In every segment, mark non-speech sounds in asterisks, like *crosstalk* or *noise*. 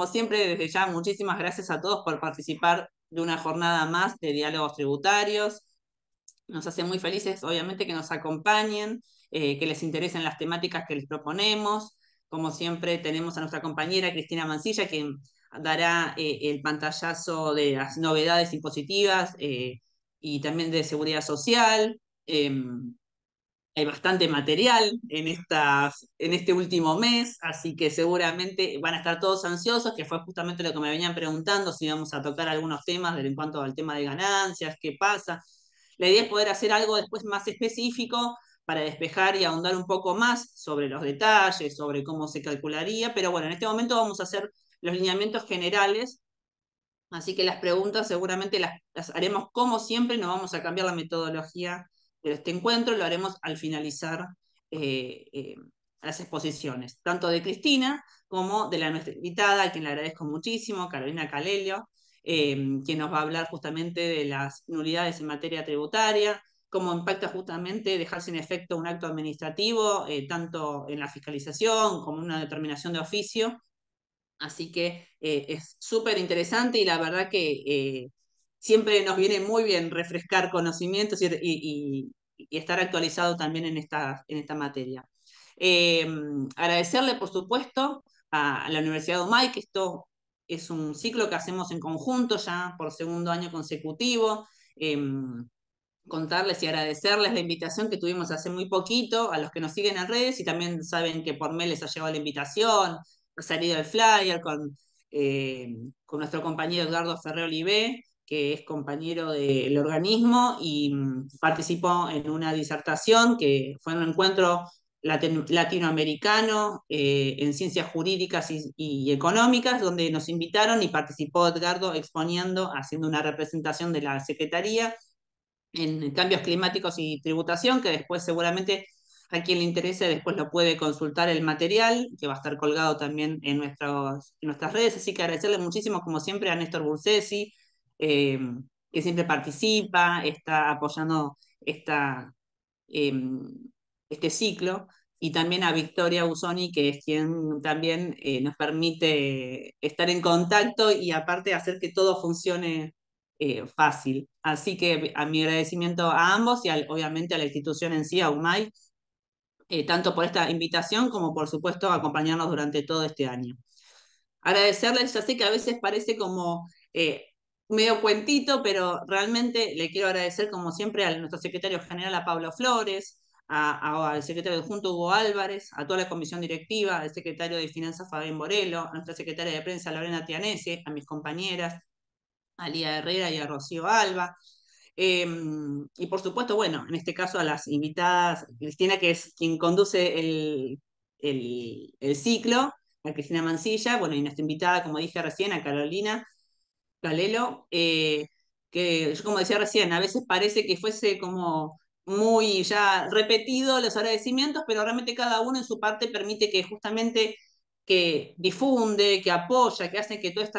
como siempre, desde ya, muchísimas gracias a todos por participar de una jornada más de diálogos tributarios. Nos hace muy felices, obviamente, que nos acompañen, eh, que les interesen las temáticas que les proponemos. Como siempre, tenemos a nuestra compañera Cristina Mancilla, quien dará eh, el pantallazo de las novedades impositivas eh, y también de seguridad social. Em, hay bastante material en, estas, en este último mes, así que seguramente van a estar todos ansiosos, que fue justamente lo que me venían preguntando, si íbamos a tocar algunos temas en cuanto al tema de ganancias, qué pasa. La idea es poder hacer algo después más específico para despejar y ahondar un poco más sobre los detalles, sobre cómo se calcularía, pero bueno, en este momento vamos a hacer los lineamientos generales, así que las preguntas seguramente las, las haremos como siempre, no vamos a cambiar la metodología pero este encuentro lo haremos al finalizar eh, eh, las exposiciones, tanto de Cristina como de la nuestra invitada, a quien le agradezco muchísimo, Carolina Calelio, eh, quien nos va a hablar justamente de las nulidades en materia tributaria, cómo impacta justamente dejarse en efecto un acto administrativo, tanto en la fiscalización como en una determinación de oficio. Así que es súper interesante y la verdad que siempre nos viene muy bien refrescar conocimientos y, estar actualizado también en esta, en esta materia. Eh, agradecerle, por supuesto, a, la Universidad de Omay, que esto es un ciclo que hacemos en conjunto ya por segundo año consecutivo. Eh, contarles y agradecerles la invitación que tuvimos hace muy poquito a los que nos siguen en redes y también saben que por mail les ha llegado la invitación, ha salido el flyer con, eh, nuestro compañero Eduardo Ferrer Olivé, que es compañero del organismo y mm, participó en una disertación que fue un encuentro latinoamericano eh, en ciencias jurídicas y, económicas, donde nos invitaron y participó Edgardo exponiendo, haciendo una representación de la Secretaría en cambios climáticos y tributación, que después seguramente a quien le interese después lo puede consultar el material, que va a estar colgado también en, nuestros, en nuestras redes. Así que agradecerle muchísimo, como siempre, a Néstor Bursesi, Em, que siempre participa, está apoyando em, este ciclo, y también a Victoria Busoni, que es quien también eh, nos permite estar en contacto y aparte hacer que todo funcione eh, fácil. Así que a mi agradecimiento a ambos y obviamente a la institución en sí, a UMAI, eh, tanto por esta invitación como por supuesto acompañarnos durante todo este año. Agradecerles, ya sé que a veces parece como medio cuentito, pero realmente le quiero agradecer, como siempre, a nuestro secretario general, a Pablo Flores, al secretario adjunto Hugo Álvarez, a toda la comisión directiva, al secretario de Finanzas Fabián Morelo, a nuestra secretaria de prensa Lorena Tianese, a mis compañeras, a Lía Herrera y a Rocío Alba. Em, y por supuesto, bueno, en este caso a las invitadas, Cristina, que es quien conduce el, el ciclo, a Cristina Mancilla, bueno, y nuestra invitada, como dije recién, a Carolina, Calelo, eh, que yo como decía recién, a veces parece que fuese como muy ya repetido los agradecimientos, pero realmente cada uno en su parte permite que justamente que difunde, que apoya, que hace que todos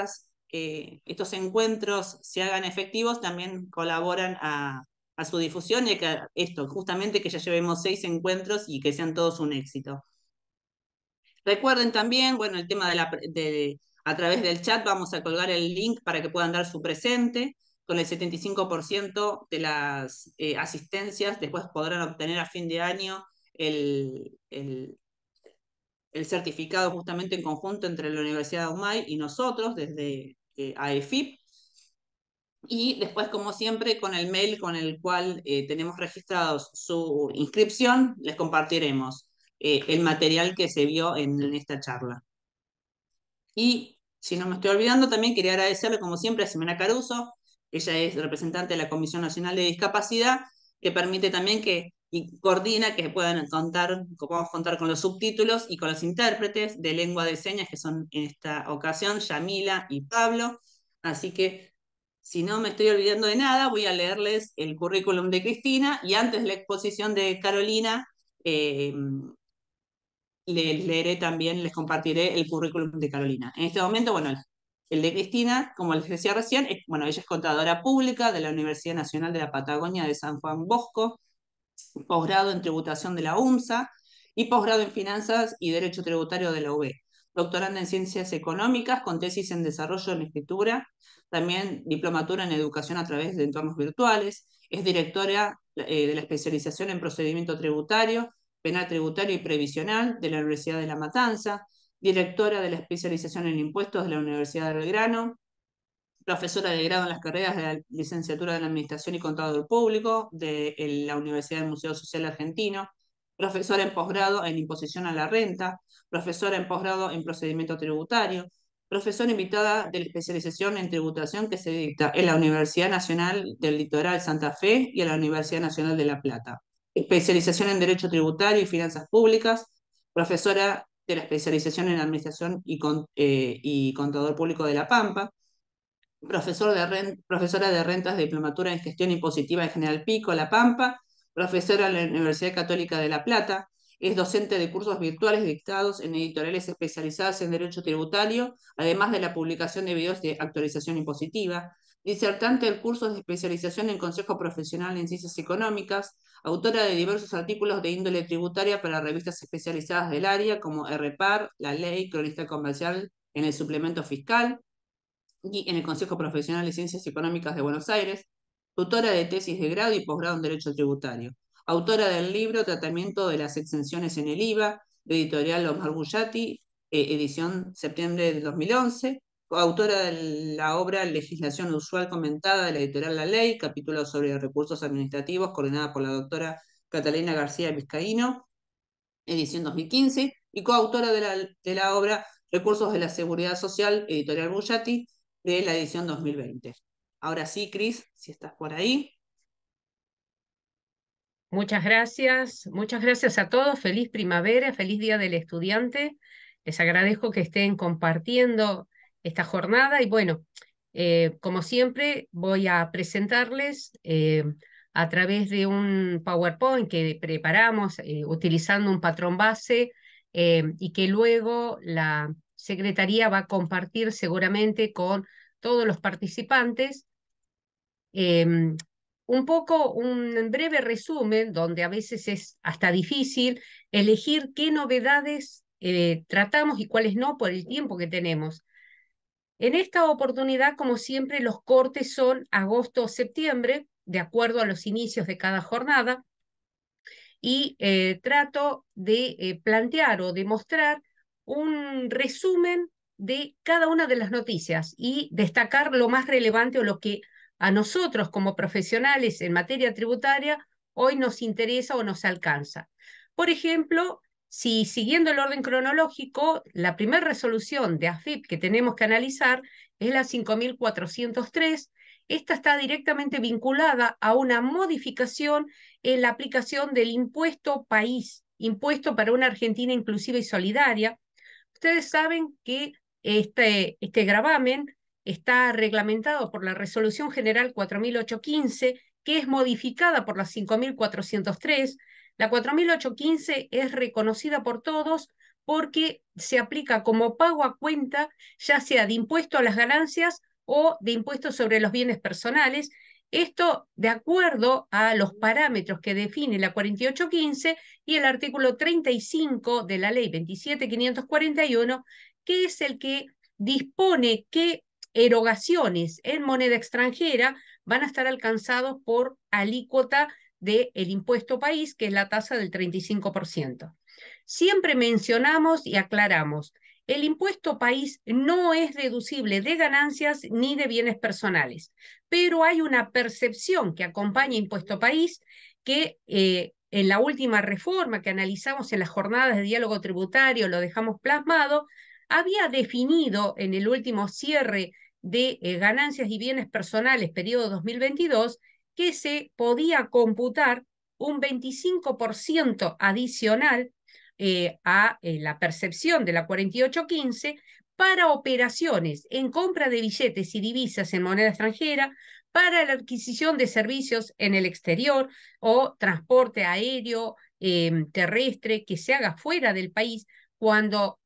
eh, estos encuentros se hagan efectivos, también colaboran a, su difusión y que esto, justamente que ya llevemos seis encuentros y que sean todos un éxito. Recuerden también, bueno, el tema de la, de, a través del chat vamos a colgar el link para que puedan dar su presente. Con el 75% de las eh, asistencias después podrán obtener a fin de año el, certificado justamente en conjunto entre la Universidad de Umay y nosotros desde eh, AEFIP. Y después, como siempre, con el mail con el cual eh, tenemos registrados su inscripción, les compartiremos el material que se vio en esta charla. Y si no me estoy olvidando, también quería agradecerle, como siempre, a Simena Caruso, ella es representante de la Comisión Nacional de Discapacidad, que permite también que y coordina que puedan contar, que podamos contar con los subtítulos y con los intérpretes de lengua de señas, que son en esta ocasión Yamila y Pablo. Así que, si no me estoy olvidando de nada, voy a leerles el currículum de Cristina y antes la exposición de Carolina, eh, les leeré también, les compartiré el currículum de Carolina. En este momento, bueno, el de Cristina, como les decía recién, bueno, ella es contadora pública de la Universidad Nacional de la Patagonia de San Juan Bosco, posgrado en tributación de la UMSA y posgrado en finanzas y derecho tributario de la UB doctoranda en Ciencias Económicas con tesis en Desarrollo en Escritura, también diplomatura en Educación a través de entornos virtuales, es directora eh, de la especialización en procedimiento tributario Penal tributario y Previsional de la Universidad de La Matanza, directora de la especialización en impuestos de la Universidad de Belgrano, profesora de grado en las carreras de la licenciatura en Administración y Contador Público de la Universidad del Museo Social Argentino, profesora en posgrado en imposición a la renta, profesora en posgrado en procedimiento tributario, profesora invitada de la especialización en tributación que se dicta en la Universidad Nacional del Litoral Santa Fe y en la Universidad Nacional de La Plata especialización en Derecho Tributario y Finanzas Públicas, profesora de la especialización en Administración y, eh, Contador Público de La Pampa, profesor profesora de Rentas de Diplomatura en Gestión Impositiva de General Pico, La Pampa, profesora en la Universidad Católica de La Plata, es docente de cursos virtuales dictados en editoriales especializadas en Derecho Tributario, además de la publicación de videos de actualización impositiva, disertante del curso de especialización en Consejo Profesional en Ciencias Económicas, autora de diversos artículos de índole tributaria para revistas especializadas del área como RPAR, La Ley, Cronista Comercial en el Suplemento Fiscal y en el Consejo Profesional de Ciencias Económicas de Buenos Aires, tutora de tesis de grado y posgrado en Derecho Tributario, autora del libro Tratamiento de las exenciones en el IVA, de editorial Omar Bullati, eh, edición septiembre de 2011, autora de la obra Legislación Usual Comentada de la editorial La Ley, capítulo sobre recursos administrativos, coordinada por la doctora Catalina García Vizcaíno, edición 2015, y coautora de la, de la obra Recursos de la Seguridad Social, editorial Bullati, de la edición 2020. Ahora sí, Cris, si estás por ahí. Muchas gracias, muchas gracias a todos. Feliz primavera, feliz día del estudiante. Les agradezco que estén compartiendo esta jornada. Y bueno, eh, como siempre, voy a presentarles eh, a través de un PowerPoint que preparamos eh, utilizando un patrón base y que luego la Secretaría va a compartir seguramente con todos los participantes. Em, un poco, un breve resumen, donde a veces es hasta difícil elegir qué novedades tratamos y cuáles no por el tiempo que tenemos. En esta oportunidad, como siempre, los cortes son agosto o septiembre, de acuerdo a los inicios de cada jornada, y eh, trato de eh, plantear o demostrar un resumen de cada una de las noticias y destacar lo más relevante o lo que a nosotros como profesionales en materia tributaria hoy nos interesa o nos alcanza. Por ejemplo, si siguiendo el orden cronológico, la primera resolución de AFIP que tenemos que analizar es la 5403. Esta está directamente vinculada a una modificación en la aplicación del impuesto país, impuesto para una Argentina inclusiva y solidaria. Ustedes saben que este, este gravamen está reglamentado por la Resolución General 4815, que es modificada por la 5403 la 4.815 es reconocida por todos porque se aplica como pago a cuenta, ya sea de impuesto a las ganancias o de impuesto sobre los bienes personales. Esto de acuerdo a los parámetros que define la 4815 y el artículo 35 de la ley 27541, que es el que dispone que erogaciones en moneda extranjera van a estar alcanzados por alícuota del impuesto país, que es la tasa del 35%. Siempre mencionamos y aclaramos, el impuesto país no es deducible de ganancias ni de bienes personales, pero hay una percepción que acompaña impuesto país que eh, en la última reforma que analizamos en las jornadas de diálogo tributario, lo dejamos plasmado, había definido en el último cierre de eh, ganancias y bienes personales, periodo 2022, que se podía computar un 25% adicional eh, a eh, la percepción de la 4815 para operaciones en compra de billetes y divisas en moneda extranjera, para la adquisición de servicios en el exterior o transporte aéreo, em, terrestre, que se haga fuera del país cuando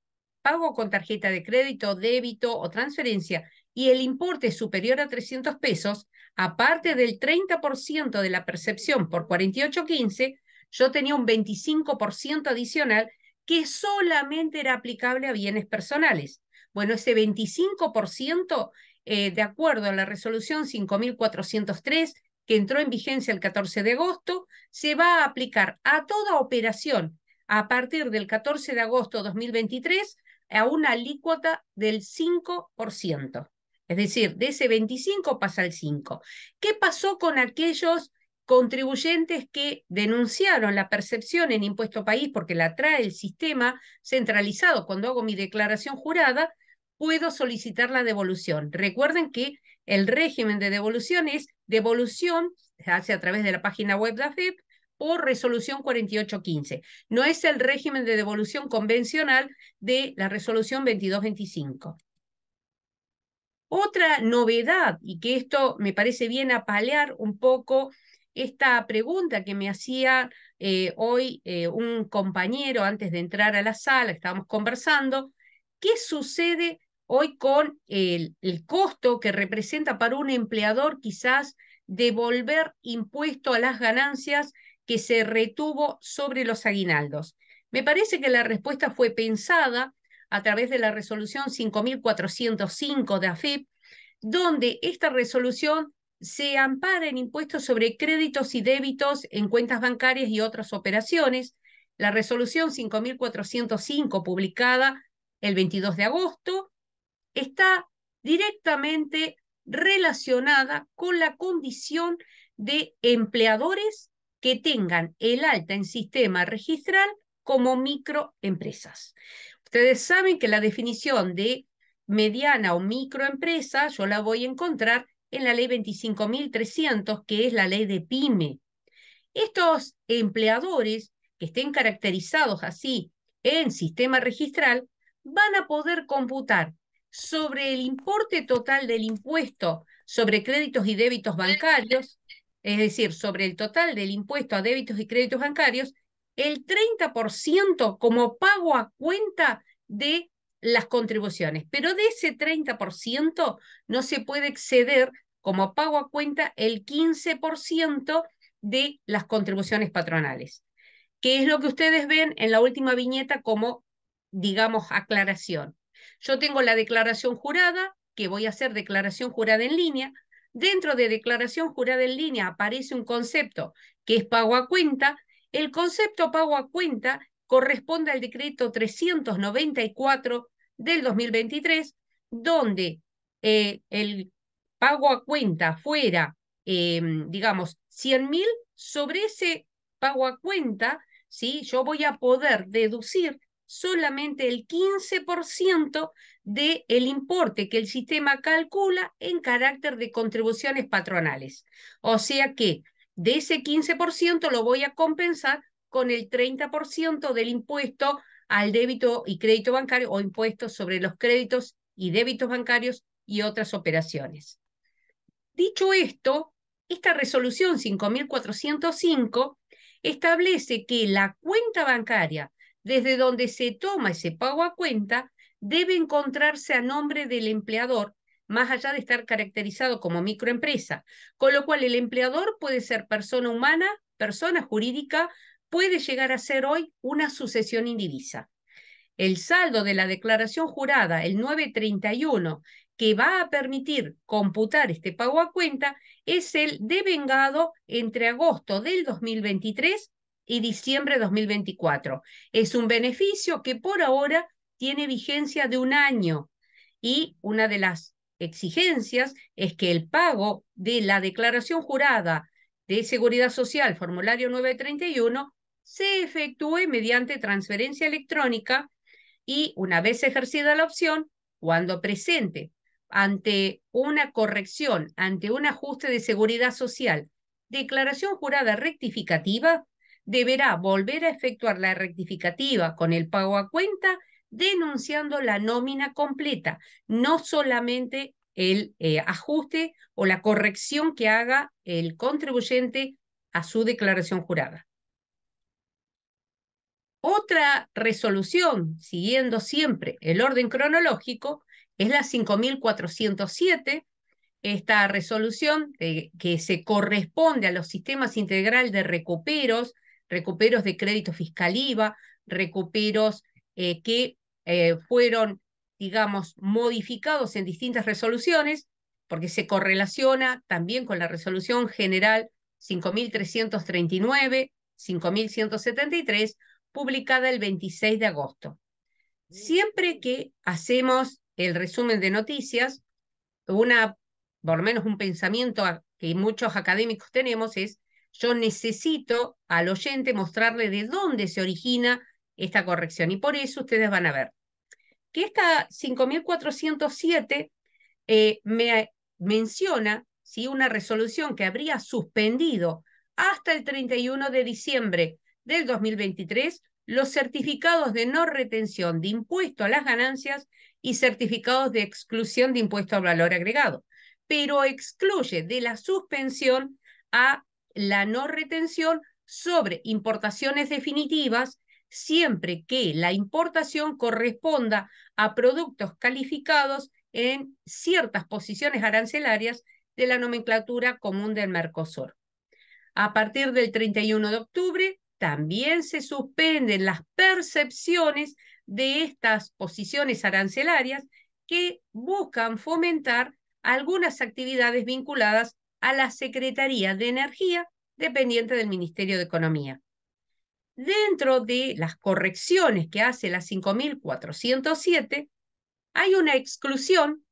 pago con tarjeta de crédito, débito o transferencia y el importe es superior a 300 pesos, aparte del 30% de la percepción por 4815, yo tenía un 25% adicional que solamente era aplicable a bienes personales. Bueno, ese 25%, eh, de acuerdo a la resolución 5403, que entró en vigencia el 14 de agosto, se va a aplicar a toda operación a partir del 14 de agosto de 2023 a una alícuota del 5%. Es decir, de ese 25 pasa al 5. ¿Qué pasó con aquellos contribuyentes que denunciaron la percepción en impuesto país porque la trae el sistema centralizado? Cuando hago mi declaración jurada, puedo solicitar la devolución. Recuerden que el régimen de devolución es devolución, se hace a través de la página web de AFIP, por resolución 4815. No es el régimen de devolución convencional de la resolución 2225. Otra novedad, y que esto me parece bien apalear un poco esta pregunta que me hacía eh, hoy eh, un compañero antes de entrar a la sala, estábamos conversando, ¿qué sucede hoy con el, el costo que representa para un empleador quizás devolver impuesto a las ganancias que se retuvo sobre los aguinaldos? Me parece que la respuesta fue pensada a través de la resolución 5405 de AFIP, donde esta resolución se ampara en impuestos sobre créditos y débitos en cuentas bancarias y otras operaciones. La resolución 5405, publicada el 22 de agosto, está directamente relacionada con la condición de empleadores que tengan el alta en sistema registral como microempresas. Ustedes saben que la definición de mediana o microempresa yo la voy a encontrar en la ley 25.300, que es la ley de PYME. Estos empleadores que estén caracterizados así en sistema registral van a poder computar sobre el importe total del impuesto sobre créditos y débitos bancarios, es decir, sobre el total del impuesto a débitos y créditos bancarios, el 30% como pago a cuenta de las contribuciones, pero de ese 30% no se puede exceder como pago a cuenta el 15% de las contribuciones patronales, que es lo que ustedes ven en la última viñeta como, digamos, aclaración. Yo tengo la declaración jurada, que voy a hacer declaración jurada en línea. Dentro de declaración jurada en línea aparece un concepto que es pago a cuenta, el concepto pago a cuenta corresponde al decreto 394 del 2023, donde eh, el pago a cuenta fuera, em, digamos, 100.000 sobre ese pago a cuenta, ¿sí? yo voy a poder deducir solamente el 15% del el importe que el sistema calcula en carácter de contribuciones patronales. O sea que de ese 15% lo voy a compensar con el 30% del impuesto al débito y crédito bancario o impuestos sobre los créditos y débitos bancarios y otras operaciones. Dicho esto, esta resolución 5405 establece que la cuenta bancaria desde donde se toma ese pago a cuenta debe encontrarse a nombre del empleador más allá de estar caracterizado como microempresa, con lo cual el empleador puede ser persona humana, persona jurídica, puede llegar a ser hoy una sucesión indivisa. El saldo de la declaración jurada, el 931, que va a permitir computar este pago a cuenta, es el devengado entre agosto del 2023 y diciembre de 2024. Es un beneficio que por ahora tiene vigencia de un año y una de las exigencias es que el pago de la declaración jurada de Seguridad Social, formulario 931, se efectúe mediante transferencia electrónica y una vez ejercida la opción, cuando presente ante una corrección, ante un ajuste de seguridad social, declaración jurada rectificativa, deberá volver a efectuar la rectificativa con el pago a cuenta denunciando la nómina completa, no solamente el eh, ajuste o la corrección que haga el contribuyente a su declaración jurada. Otra resolución, siguiendo siempre el orden cronológico, es la 5407. Esta resolución eh, que se corresponde a los sistemas integral de recuperos, recuperos de crédito fiscal IVA, recuperos eh, que eh, fueron, digamos, modificados en distintas resoluciones, porque se correlaciona también con la resolución general 5339, 5173, publicada el 26 de agosto. Siempre que hacemos el resumen de noticias, una, por lo menos un pensamiento que muchos académicos tenemos es, yo necesito al oyente mostrarle de dónde se origina esta corrección. Y por eso ustedes van a ver que esta 5407 eh, me menciona una resolución que habría suspendido hasta el 31 de diciembre del 2023 los certificados de no retención de impuesto a las ganancias y certificados de exclusión de impuesto al valor agregado, pero excluye de la suspensión a la no retención sobre importaciones definitivas siempre que la importación corresponda a productos calificados en ciertas posiciones arancelarias de la nomenclatura común del Mercosur. A partir del 31 de octubre, también se suspenden las percepciones de estas posiciones arancelarias que buscan fomentar algunas actividades vinculadas a la Secretaría de Energía, dependiente del Ministerio de Economía dentro de las correcciones que hace la 5407, hay una exclusión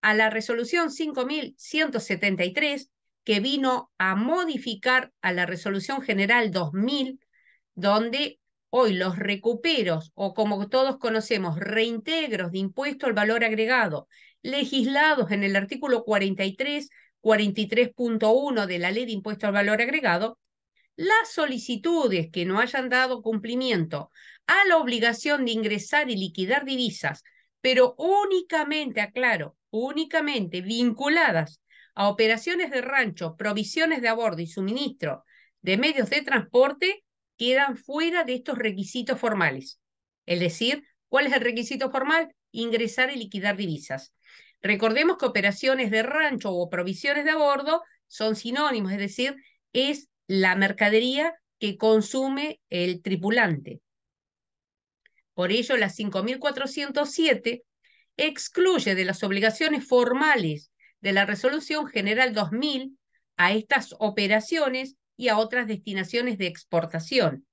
a la resolución 5173 que vino a modificar a la resolución general 2000, donde hoy los recuperos o como todos conocemos, reintegros de impuesto al valor agregado, legislados en el artículo 43, 43.1 de la ley de impuesto al valor agregado, las solicitudes que no hayan dado cumplimiento a la obligación de ingresar y liquidar divisas, pero únicamente, aclaro, únicamente vinculadas a operaciones de rancho, provisiones de abordo y suministro de medios de transporte, quedan fuera de estos requisitos formales. Es decir, ¿cuál es el requisito formal? Ingresar y liquidar divisas. Recordemos que operaciones de rancho o provisiones de abordo son sinónimos, es decir, es la mercadería que consume el tripulante. Por ello, la 5407 excluye de las obligaciones formales de la Resolución General 2000 a estas operaciones y a otras destinaciones de exportación.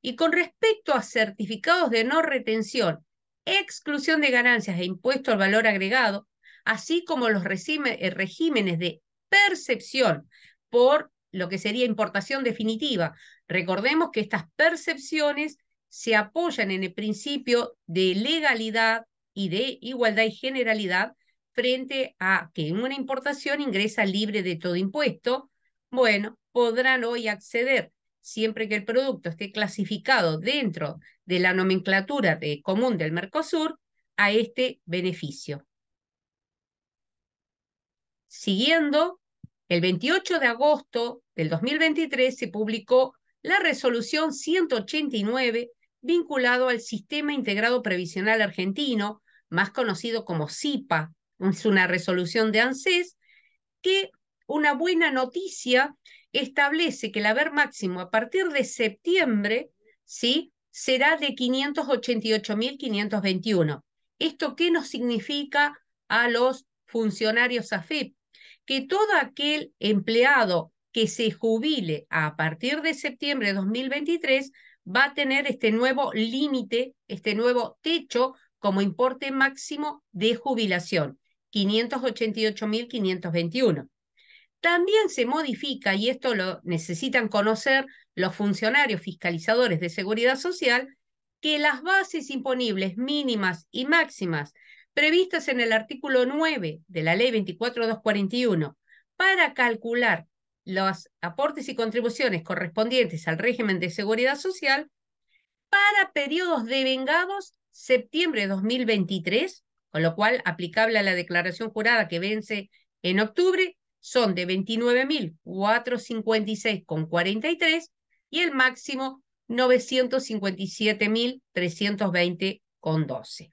Y con respecto a certificados de no retención, exclusión de ganancias e impuesto al valor agregado, así como los eh, regímenes de percepción por lo que sería importación definitiva. Recordemos que estas percepciones se apoyan en el principio de legalidad y de igualdad y generalidad frente a que una importación ingresa libre de todo impuesto. Bueno, podrán hoy acceder siempre que el producto esté clasificado dentro de la nomenclatura de común del Mercosur a este beneficio. Siguiendo, el 28 de agosto del 2023 se publicó la resolución 189 vinculado al Sistema Integrado Previsional Argentino, más conocido como SIPA. Es una resolución de ANSES que una buena noticia establece que el haber máximo a partir de septiembre, ¿sí? será de 588.521. ¿Esto qué nos significa a los funcionarios AFIP? que todo aquel empleado que se jubile a partir de septiembre de 2023 va a tener este nuevo límite, este nuevo techo como importe máximo de jubilación, 588.521. También se modifica, y esto lo necesitan conocer los funcionarios fiscalizadores de seguridad social, que las bases imponibles mínimas y máximas previstas en el artículo 9 de la ley 24241 para calcular los aportes y contribuciones correspondientes al régimen de seguridad social para periodos devengados septiembre de 2023, con lo cual aplicable a la declaración jurada que vence en octubre, son de 29.456,43 y el máximo 957.320,12.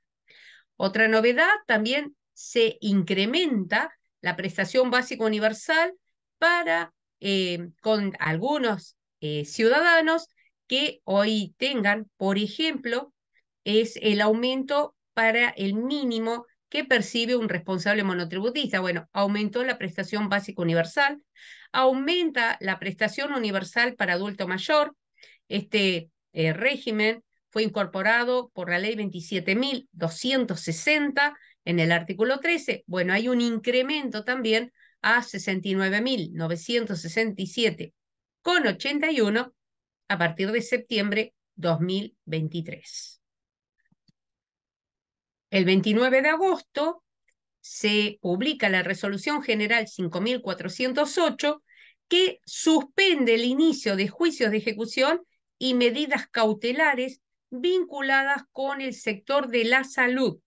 Otra novedad, también se incrementa la prestación básica universal para eh, con algunos eh, ciudadanos que hoy tengan, por ejemplo, es el aumento para el mínimo que percibe un responsable monotributista. Bueno, aumentó la prestación básica universal, aumenta la prestación universal para adulto mayor. Este eh, régimen fue incorporado por la ley 27.260 en el artículo 13. Bueno, hay un incremento también a con 81 a partir de septiembre 2023. El 29 de agosto se publica la Resolución General 5408 que suspende el inicio de juicios de ejecución y medidas cautelares vinculadas con el sector de la salud,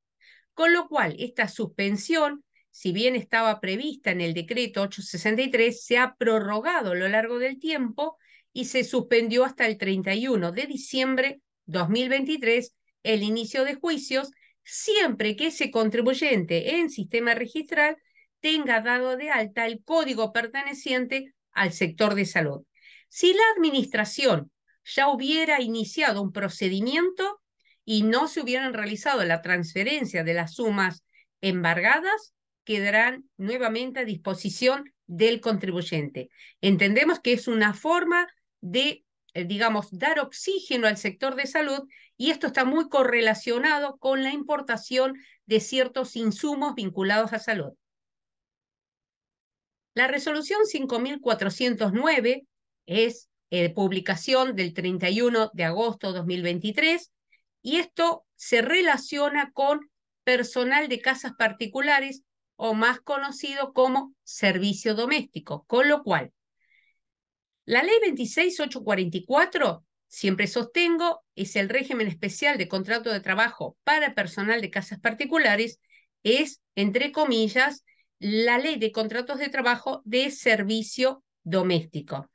con lo cual esta suspensión, si bien estaba prevista en el decreto 863, se ha prorrogado a lo largo del tiempo y se suspendió hasta el 31 de diciembre 2023 el inicio de juicios siempre que ese contribuyente en sistema registral tenga dado de alta el código perteneciente al sector de salud. Si la administración ya hubiera iniciado un procedimiento y no se hubieran realizado la transferencia de las sumas embargadas, quedarán nuevamente a disposición del contribuyente. Entendemos que es una forma de, eh, digamos, dar oxígeno al sector de salud y esto está muy correlacionado con la importación de ciertos insumos vinculados a salud. La resolución 5409 es eh, publicación del 31 de agosto de 2023, y esto se relaciona con personal de casas particulares o más conocido como servicio doméstico, con lo cual la ley 26844, siempre sostengo, es el régimen especial de contrato de trabajo para personal de casas particulares, es, entre comillas, la ley de contratos de trabajo de servicio doméstico.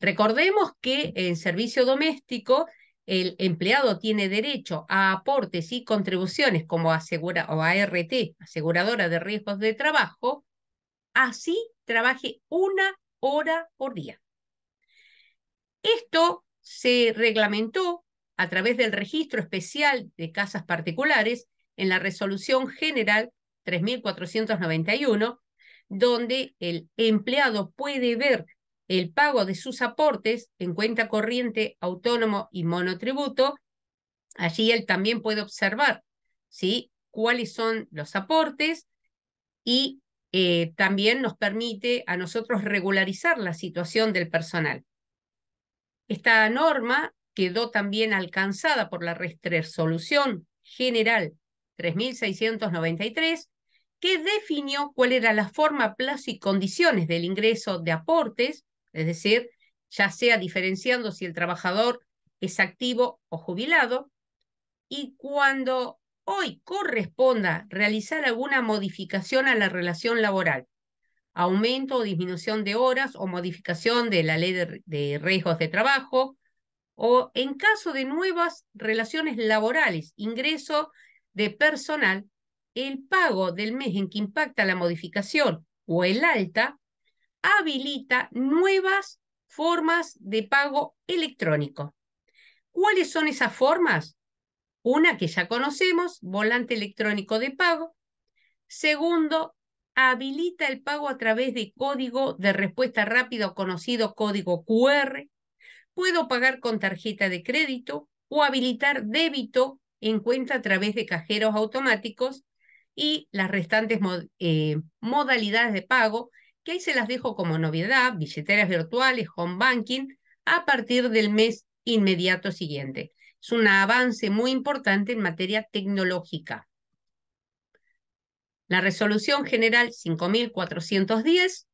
Recordemos que en servicio doméstico el empleado tiene derecho a aportes y contribuciones como asegura o ART, aseguradora de riesgos de trabajo, así trabaje una hora por día. Esto se reglamentó a través del registro especial de casas particulares en la resolución general 3491, donde el empleado puede ver el pago de sus aportes en cuenta corriente, autónomo y monotributo, allí él también puede observar ¿sí? cuáles son los aportes y eh, también nos permite a nosotros regularizar la situación del personal. Esta norma quedó también alcanzada por la resolución general 3693, que definió cuál era la forma, plazo y condiciones del ingreso de aportes es decir, ya sea diferenciando si el trabajador es activo o jubilado, y cuando hoy corresponda realizar alguna modificación a la relación laboral, aumento o disminución de horas o modificación de la ley de, riesgos de trabajo, o en caso de nuevas relaciones laborales, ingreso de personal, el pago del mes en que impacta la modificación o el alta habilita nuevas formas de pago electrónico. ¿Cuáles son esas formas? Una que ya conocemos, volante electrónico de pago. Segundo, habilita el pago a través de código de respuesta rápida o conocido código QR. Puedo pagar con tarjeta de crédito o habilitar débito en cuenta a través de cajeros automáticos y las restantes eh, modalidades de pago que ahí se las dejo como novedad, billeteras virtuales, home banking, a partir del mes inmediato siguiente. Es un avance muy importante en materia tecnológica. La resolución general 5410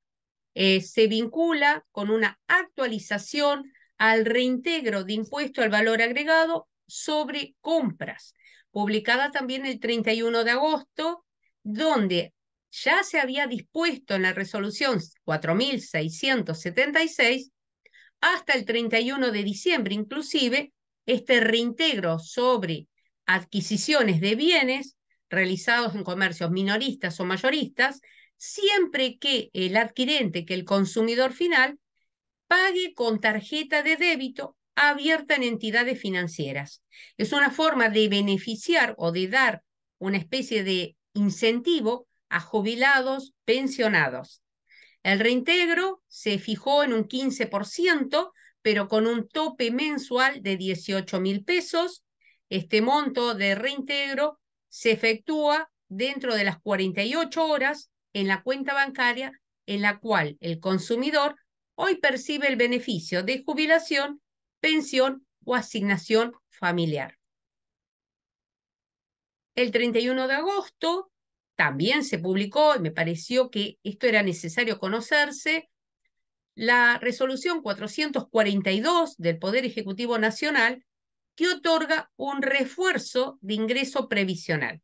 eh, se vincula con una actualización al reintegro de impuesto al valor agregado sobre compras, publicada también el 31 de agosto, donde ya se había dispuesto en la resolución 4676 hasta el 31 de diciembre inclusive este reintegro sobre adquisiciones de bienes realizados en comercios minoristas o mayoristas, siempre que el adquirente, que el consumidor final, pague con tarjeta de débito abierta en entidades financieras. Es una forma de beneficiar o de dar una especie de incentivo a jubilados, pensionados. El reintegro se fijó en un 15%, pero con un tope mensual de 18 mil pesos. Este monto de reintegro se efectúa dentro de las 48 horas en la cuenta bancaria en la cual el consumidor hoy percibe el beneficio de jubilación, pensión o asignación familiar. El 31 de agosto también se publicó y me pareció que esto era necesario conocerse, la resolución 442 del Poder Ejecutivo Nacional que otorga un refuerzo de ingreso previsional.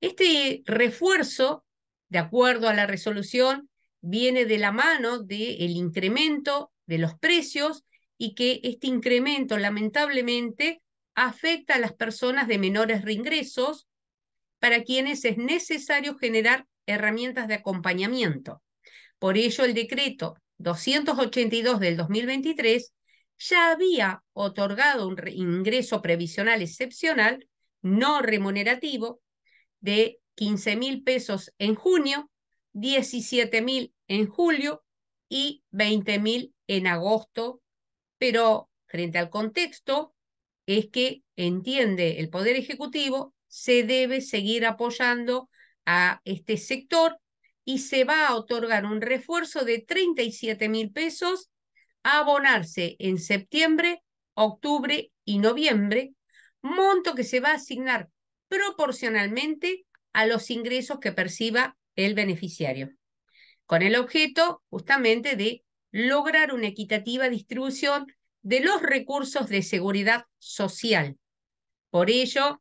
Este refuerzo, de acuerdo a la resolución, viene de la mano del el incremento de los precios y que este incremento lamentablemente afecta a las personas de menores reingresos para quienes es necesario generar herramientas de acompañamiento. Por ello, el decreto 282 del 2023 ya había otorgado un ingreso previsional excepcional no remunerativo de 15 mil pesos en junio, 17 mil en julio y 20 mil en agosto, pero frente al contexto es que entiende el Poder Ejecutivo se debe seguir apoyando a este sector y se va a otorgar un refuerzo de 37 mil pesos a abonarse en septiembre, octubre y noviembre, monto que se va a asignar proporcionalmente a los ingresos que perciba el beneficiario, con el objeto justamente de lograr una equitativa distribución de los recursos de seguridad social. Por ello,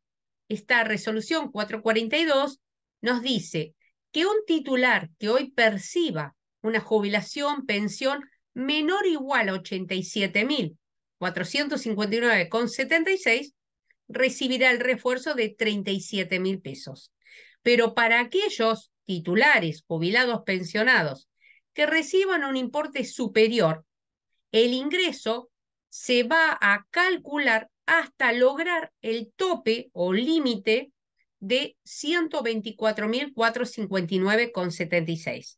esta resolución 442 nos dice que un titular que hoy perciba una jubilación, pensión menor o igual a 87.459,76, recibirá el refuerzo de 37.000 mil pesos. Pero para aquellos titulares, jubilados, pensionados, que reciban un importe superior, el ingreso se va a calcular hasta lograr el tope o límite de 124.459,76.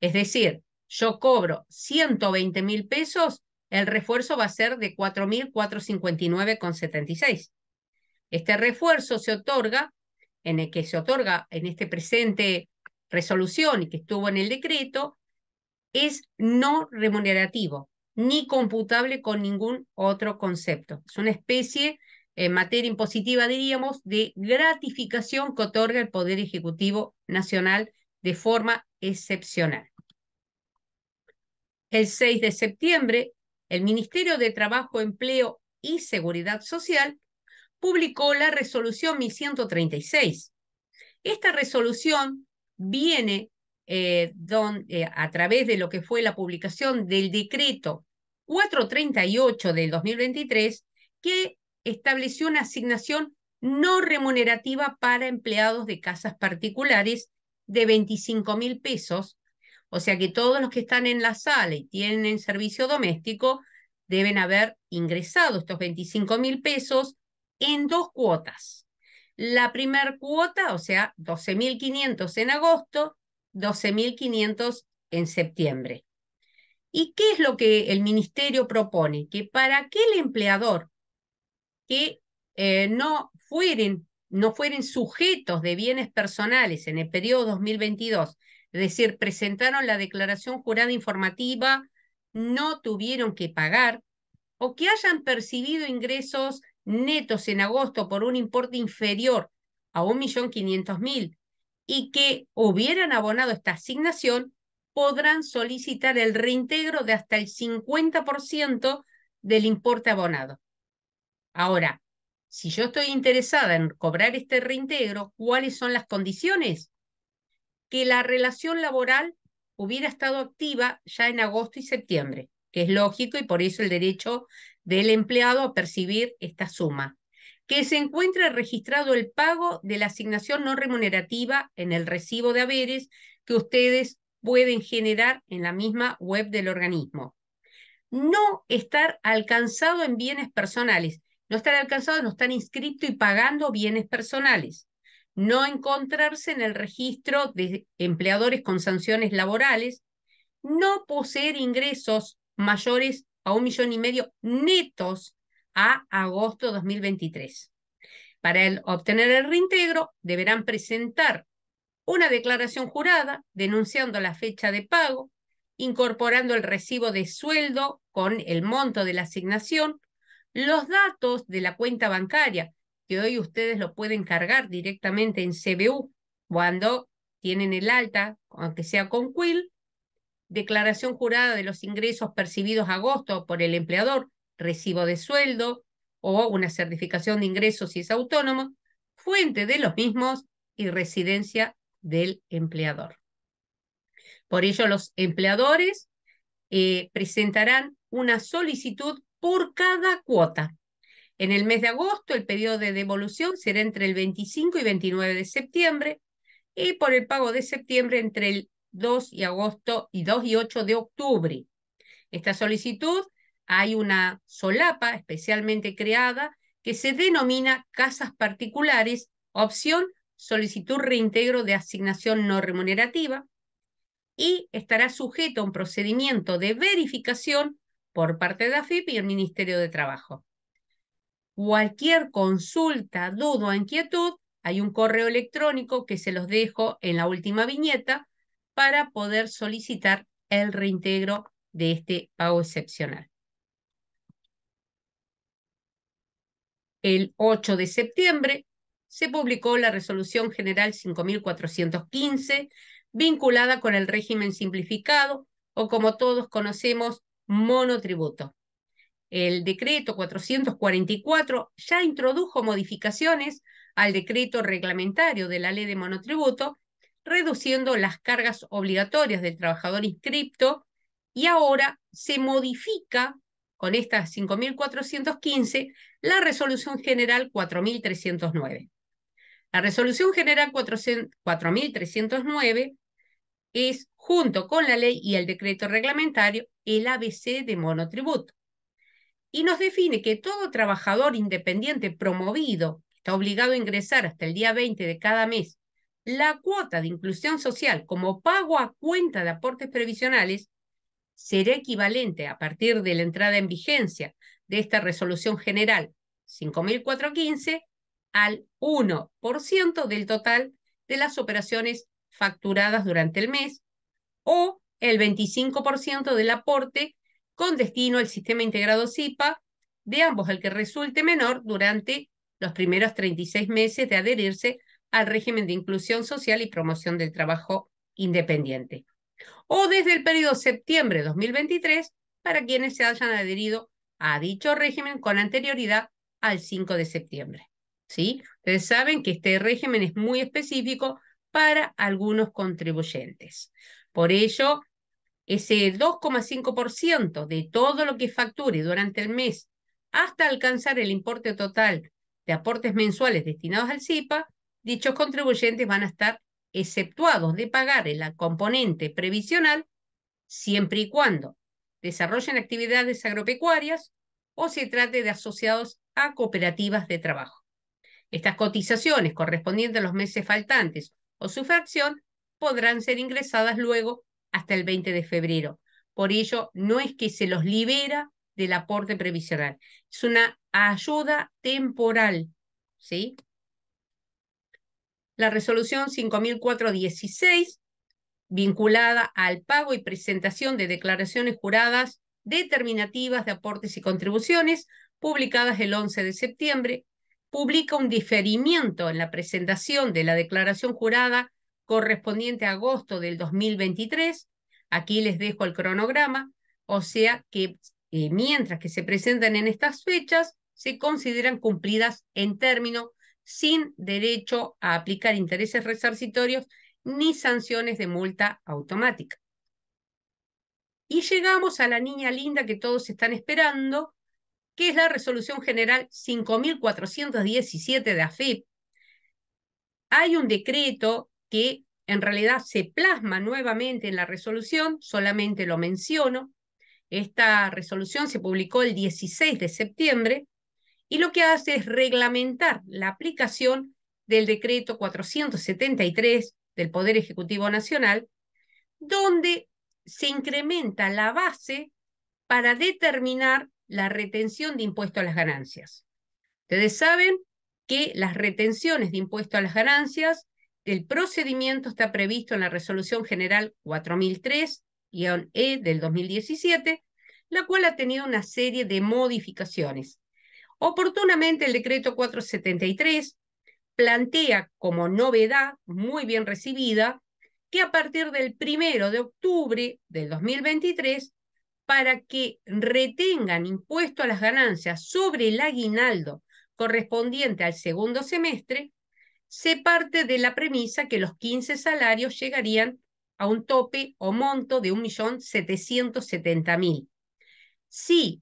Es decir, yo cobro 120.000 pesos, el refuerzo va a ser de 4.459,76. Este refuerzo se otorga, en el que se otorga en este presente resolución y que estuvo en el decreto, es no remunerativo ni computable con ningún otro concepto. Es una especie, en eh, materia impositiva diríamos, de gratificación que otorga el Poder Ejecutivo Nacional de forma excepcional. El 6 de septiembre, el Ministerio de Trabajo, Empleo y Seguridad Social publicó la resolución 1136. Esta resolución viene eh, eh, a través de lo que fue la publicación del decreto 438 del 2023 que estableció una asignación no remunerativa para empleados de casas particulares de 25 mil pesos. O sea que todos los que están en la sala y tienen servicio doméstico deben haber ingresado estos 25 mil pesos en dos cuotas. La primera cuota, o sea, 12.500 en agosto, 12.500 en septiembre. ¿Y qué es lo que el ministerio propone? Que para aquel empleador que eh, no, fueren, no sujetos de bienes personales en el periodo 2022, es decir, presentaron la declaración jurada informativa, no tuvieron que pagar, o que hayan percibido ingresos netos en agosto por un importe inferior a 1.500.000 y que hubieran abonado esta asignación, podrán solicitar el reintegro de hasta el 50% del importe abonado. Ahora, si yo estoy interesada en cobrar este reintegro, ¿cuáles son las condiciones? Que la relación laboral hubiera estado activa ya en agosto y septiembre, que es lógico y por eso el derecho del empleado a percibir esta suma. Que se encuentre registrado el pago de la asignación no remunerativa en el recibo de haberes que ustedes pueden generar en la misma web del organismo. No estar alcanzado en bienes personales. No estar alcanzado, no estar inscrito y pagando bienes personales. No encontrarse en el registro de empleadores con sanciones laborales. No poseer ingresos mayores a un millón y medio netos a agosto 2023. Para el, obtener el reintegro, deberán presentar una declaración jurada denunciando la fecha de pago, incorporando el recibo de sueldo con el monto de la asignación, los datos de la cuenta bancaria, que hoy ustedes lo pueden cargar directamente en CBU cuando tienen el alta, aunque sea con Quill, declaración jurada de los ingresos percibidos agosto por el empleador, recibo de sueldo o una certificación de ingresos si es autónomo, fuente de los mismos y residencia del empleador. Por ello, los empleadores eh, presentarán una solicitud por cada cuota. En el mes de agosto, el periodo de devolución será entre el 25 y 29 de septiembre y por el pago de septiembre entre el 2 y agosto y 2 y 8 de octubre. Esta solicitud hay una solapa especialmente creada que se denomina casas particulares, opción solicitud reintegro de asignación no remunerativa y estará sujeto a un procedimiento de verificación por parte de AFIP y el Ministerio de Trabajo. Cualquier consulta, duda o inquietud, hay un correo electrónico que se los dejo en la última viñeta para poder solicitar el reintegro de este pago excepcional. El 8 de septiembre se publicó la Resolución General 5415, vinculada con el régimen simplificado o como todos conocemos, monotributo. El decreto 444 ya introdujo modificaciones al decreto reglamentario de la ley de monotributo, reduciendo las cargas obligatorias del trabajador inscripto y ahora se modifica con esta 5.415 la resolución general 4.309. La resolución general 4309 es, junto con la ley y el decreto reglamentario, el ABC de monotributo. Y nos define que todo trabajador independiente promovido está obligado a ingresar hasta el día 20 de cada mes la cuota de inclusión social como pago a cuenta de aportes previsionales será equivalente a partir de la entrada en vigencia de esta resolución general 5415 al 1% del total de las operaciones facturadas durante el mes o el 25% del aporte con destino al sistema integrado SIPA de ambos, el que resulte menor durante los primeros 36 meses de adherirse al régimen de inclusión social y promoción del trabajo independiente. O desde el periodo septiembre 2023 para quienes se hayan adherido a dicho régimen con anterioridad al 5 de septiembre. ¿sí? Ustedes saben que este régimen es muy específico para algunos contribuyentes. Por ello, ese 2,5% de todo lo que facture durante el mes hasta alcanzar el importe total de aportes mensuales destinados al CIPA, dichos contribuyentes van a estar exceptuados de pagar en la componente previsional siempre y cuando desarrollen actividades agropecuarias o se trate de asociados a cooperativas de trabajo. Estas cotizaciones correspondientes a los meses faltantes o su fracción podrán ser ingresadas luego hasta el 20 de febrero. Por ello, no es que se los libera del aporte previsional. Es una ayuda temporal, ¿sí? La resolución 5416, vinculada al pago y presentación de declaraciones juradas determinativas de aportes y contribuciones, publicadas el 11 de septiembre, publica un diferimiento en la presentación de la declaración jurada correspondiente a agosto del 2023. Aquí les dejo el cronograma, o sea que eh, mientras que se presentan en estas fechas, se consideran cumplidas en término sin derecho a aplicar intereses resarcitorios ni sanciones de multa automática. Y llegamos a la niña linda que todos están esperando, que es la Resolución General 5417 de AFIP, hay un decreto que en realidad se plasma nuevamente en la resolución, solamente lo menciono. Esta resolución se publicó el 16 de septiembre y lo que hace es reglamentar la aplicación del decreto 473 del Poder Ejecutivo Nacional, donde se incrementa la base para determinar la retención de impuesto a las ganancias. Ustedes saben que las retenciones de impuesto a las ganancias, el procedimiento está previsto en la Resolución General 4003-E del 2017, la cual ha tenido una serie de modificaciones. Oportunamente el decreto 473 plantea como novedad muy bien recibida que a partir del primero de octubre del 2023 para que retengan impuesto a las ganancias sobre el aguinaldo correspondiente al segundo semestre, se parte de la premisa que los 15 salarios llegarían a un tope o monto de 1.770.000. Si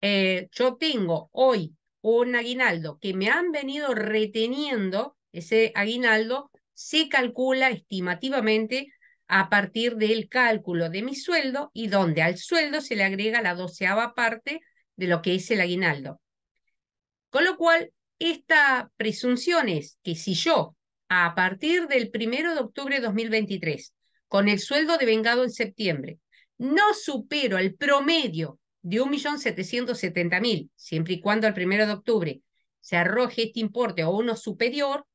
eh, yo tengo hoy un aguinaldo que me han venido reteniendo, ese aguinaldo se calcula estimativamente a partir del cálculo de mi sueldo y donde al sueldo se le agrega la doceava parte de lo que es el aguinaldo. Con lo cual, esta presunción es que si yo, a partir del primero de octubre de 2023, con el sueldo devengado en septiembre, no supero el promedio de 1.770.000, siempre y cuando al primero de octubre se arroje este importe o uno superior,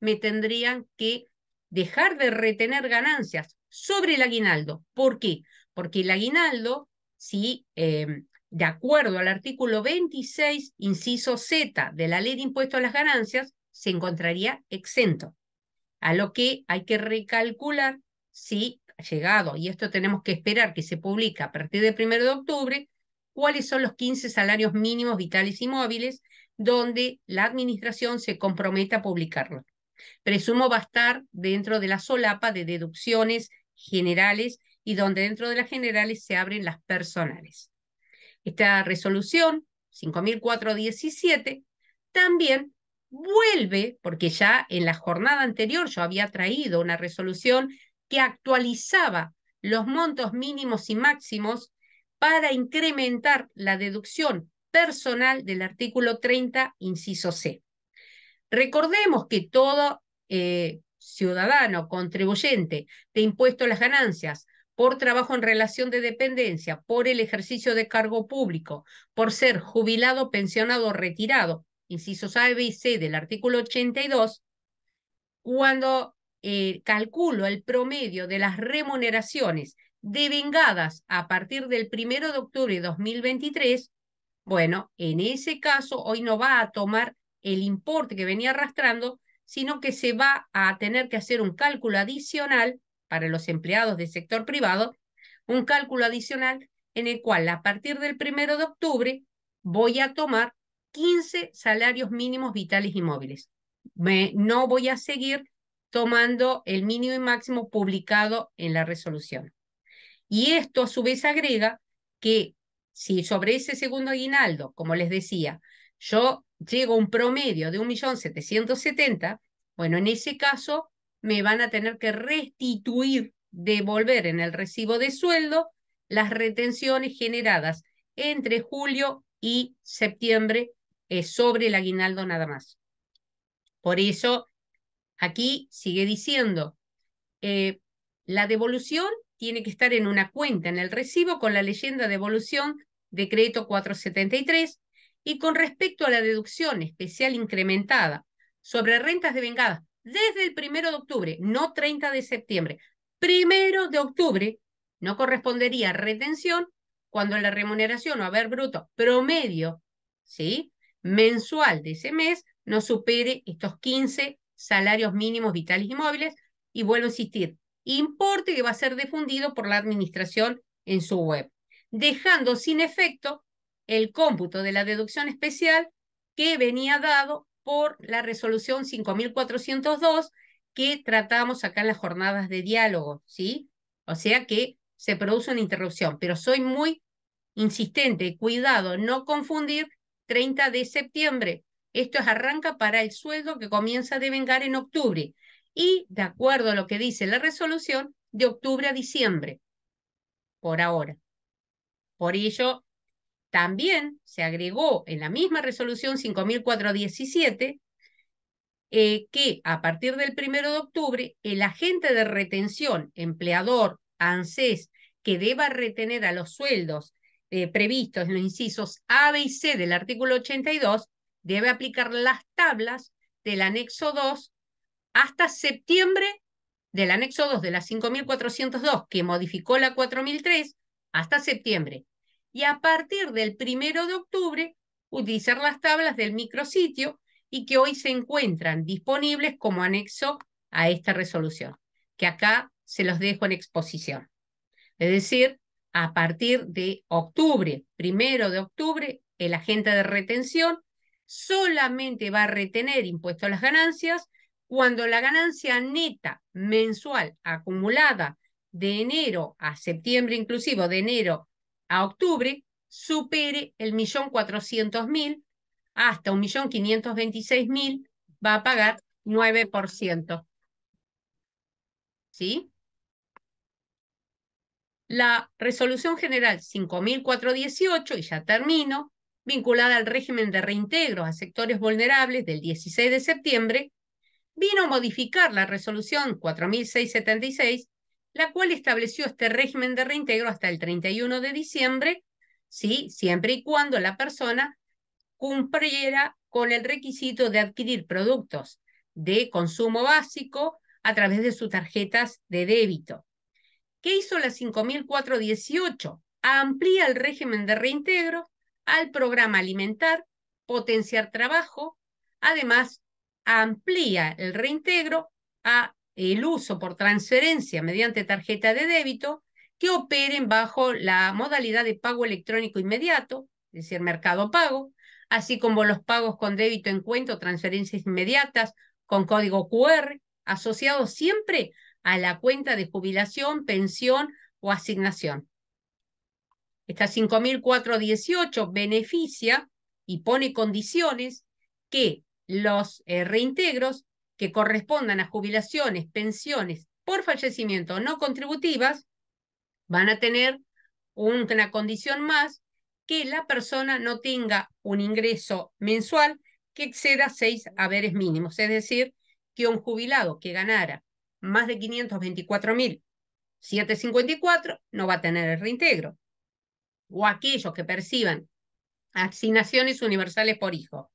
me tendrían que dejar de retener ganancias sobre el aguinaldo. ¿Por qué? Porque el aguinaldo, si em, de acuerdo al artículo 26, inciso Z de la ley de impuesto a las ganancias, se encontraría exento. A lo que hay que recalcular si ha llegado, y esto tenemos que esperar que se publique a partir del 1 de octubre, cuáles son los 15 salarios mínimos vitales y móviles donde la administración se compromete a publicarlos. Presumo va a estar dentro de la solapa de deducciones generales y donde dentro de las generales se abren las personales. Esta resolución 5417 también vuelve, porque ya en la jornada anterior yo había traído una resolución que actualizaba los montos mínimos y máximos para incrementar la deducción personal del artículo 30, inciso C. Recordemos que todo eh, ciudadano contribuyente de impuesto a las ganancias por trabajo en relación de dependencia, por el ejercicio de cargo público, por ser jubilado, pensionado o retirado, incisos A, B y C del artículo 82, cuando eh, calculo el promedio de las remuneraciones devengadas a partir del 1 de octubre de 2023, bueno, en ese caso hoy no va a tomar el importe que venía arrastrando, sino que se va a tener que hacer un cálculo adicional para los empleados del sector privado, un cálculo adicional en el cual a partir del primero de octubre voy a tomar 15 salarios mínimos vitales y móviles. no voy a seguir tomando el mínimo y máximo publicado en la resolución. Y esto a su vez agrega que si sobre ese segundo aguinaldo, como les decía, yo llego a un promedio de 1.770.000, bueno, en ese caso me van a tener que restituir, devolver en el recibo de sueldo las retenciones generadas entre julio y septiembre eh, sobre el aguinaldo nada más. Por eso, aquí sigue diciendo, eh, la devolución tiene que estar en una cuenta en el recibo con la leyenda de devolución decreto 473 y con respecto a la deducción especial incrementada sobre rentas devengadas desde el primero de octubre, no 30 de septiembre, primero de octubre, no correspondería retención cuando la remuneración o haber bruto promedio, ¿sí? mensual de ese mes no supere estos 15 salarios mínimos vitales y móviles y vuelvo a insistir, importe que va a ser difundido por la administración en su web, dejando sin efecto el cómputo de la deducción especial que venía dado por la resolución 5402 que tratamos acá en las jornadas de diálogo, ¿sí? O sea que se produce una interrupción, pero soy muy insistente, cuidado, no confundir 30 de septiembre. Esto es arranca para el sueldo que comienza a devengar en octubre y, de acuerdo a lo que dice la resolución, de octubre a diciembre, por ahora. Por ello, también se agregó en la misma resolución 5417 eh, que a partir del 1 de octubre el agente de retención, empleador, ANSES, que deba retener a los sueldos eh, previstos en los incisos A, B y C del artículo 82, debe aplicar las tablas del anexo 2 hasta septiembre del anexo 2 de la 5402, que modificó la 4003, hasta septiembre y a partir del primero de octubre utilizar las tablas del micrositio y que hoy se encuentran disponibles como anexo a esta resolución, que acá se los dejo en exposición. Es decir, a partir de octubre, primero de octubre, el agente de retención solamente va a retener impuesto a las ganancias cuando la ganancia neta mensual acumulada de enero a septiembre inclusive, de enero a octubre supere el millón cuatrocientos mil hasta un millón quinientos veintiséis mil va a pagar 9%. ¿Sí? La resolución general 5.418, y ya termino, vinculada al régimen de reintegro a sectores vulnerables del 16 de septiembre, vino a modificar la resolución 4.676 la cual estableció este régimen de reintegro hasta el 31 de diciembre, ¿sí? siempre y cuando la persona cumpliera con el requisito de adquirir productos de consumo básico a través de sus tarjetas de débito. ¿Qué hizo la 5418? Amplía el régimen de reintegro al programa alimentar, potenciar trabajo, además amplía el reintegro a el uso por transferencia mediante tarjeta de débito que operen bajo la modalidad de pago electrónico inmediato, es decir, mercado pago, así como los pagos con débito en cuenta o transferencias inmediatas con código QR, asociados siempre a la cuenta de jubilación, pensión o asignación. Esta 5.418 beneficia y pone condiciones que los eh, reintegros que correspondan a jubilaciones, pensiones por fallecimiento no contributivas, van a tener una condición más que la persona no tenga un ingreso mensual que exceda seis haberes mínimos. Es decir, que un jubilado que ganara más de 524.754 no va a tener el reintegro. O aquellos que perciban asignaciones universales por hijo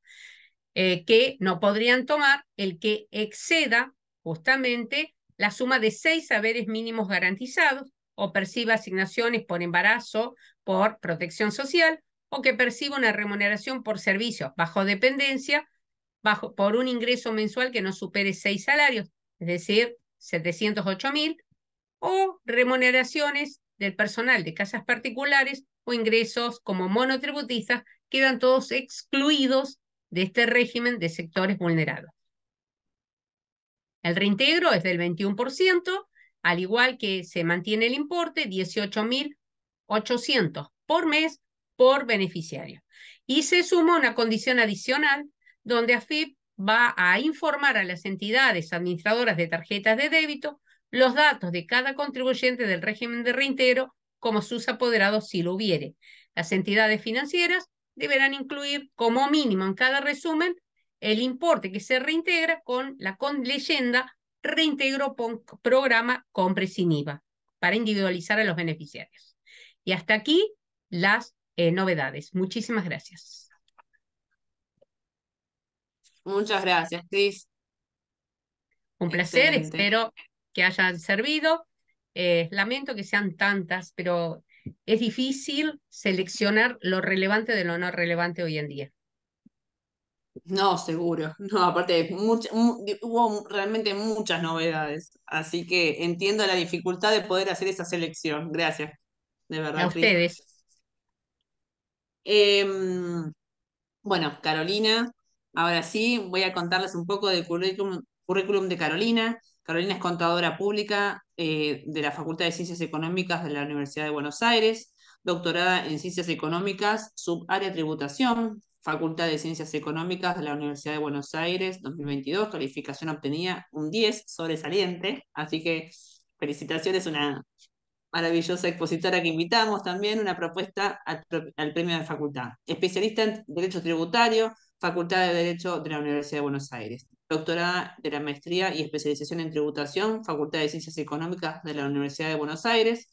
eh, que no podrían tomar el que exceda justamente la suma de seis saberes mínimos garantizados o perciba asignaciones por embarazo, por protección social, o que perciba una remuneración por servicio bajo dependencia bajo, por un ingreso mensual que no supere seis salarios, es decir, 708 mil, o remuneraciones del personal de casas particulares o ingresos como monotributistas, quedan todos excluidos de este régimen de sectores vulnerados. El reintegro es del 21%, al igual que se mantiene el importe, 18.800 por mes por beneficiario. Y se suma una condición adicional donde AFIP va a informar a las entidades administradoras de tarjetas de débito los datos de cada contribuyente del régimen de reintegro como sus apoderados si lo hubiere. Las entidades financieras deberán incluir como mínimo en cada resumen el importe que se reintegra con la con leyenda reintegro programa compre sin IVA para individualizar a los beneficiarios. Y hasta aquí las eh, novedades. Muchísimas gracias. Muchas gracias, Cris. Un placer, espero que hayan servido. Eh, lamento que sean tantas, pero es difícil seleccionar lo relevante de lo no relevante hoy en día. No, seguro. No, aparte, hubo realmente muchas novedades. Así que entiendo la dificultad de poder hacer esa selección. Gracias. De verdad. A ustedes. Em, bueno, Carolina, ahora sí, voy a contarles un poco del currículum de Carolina. Carolina es contadora pública eh, de la Facultad de Ciencias Económicas de la Universidad de Buenos Aires, doctorada en Ciencias Económicas, subárea tributación, Facultad de Ciencias Económicas de la Universidad de Buenos Aires 2022, calificación obtenida un 10 sobresaliente, así que felicitaciones, una maravillosa expositora que invitamos también, una propuesta al, al premio de facultad. Especialista en Derecho Tributario, Facultad de Derecho de la Universidad de Buenos Aires, doctorada de la maestría y especialización en tributación, Facultad de Ciencias Económicas de la Universidad de Buenos Aires,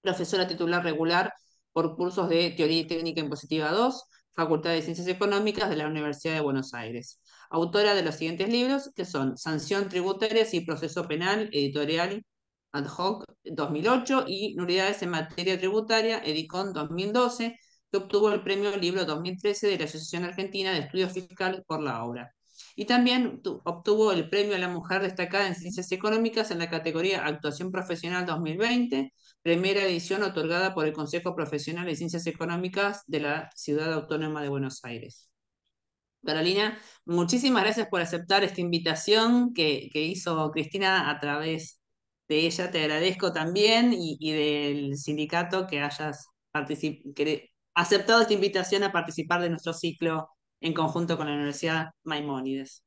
profesora titular regular por cursos de Teoría y Técnica Impositiva 2, Facultad de Ciencias Económicas de la Universidad de Buenos Aires, autora de los siguientes libros, que son Sanción Tributaria y Proceso Penal, editorial ad hoc 2008, y Nulidades en Materia Tributaria, Edicon 2012, que obtuvo el premio Libro 2013 de la Asociación Argentina de Estudios Fiscales por la obra. Y también obtuvo el premio a la mujer destacada en ciencias económicas en la categoría Actuación Profesional 2020, primera edición otorgada por el Consejo Profesional de Ciencias Económicas de la Ciudad Autónoma de Buenos Aires. Carolina, muchísimas gracias por aceptar esta invitación que, que hizo Cristina a través de ella. Te agradezco también y, y del sindicato que hayas participado aceptado esta invitación a participar de nuestro ciclo en conjunto con la Universidad Maimónides.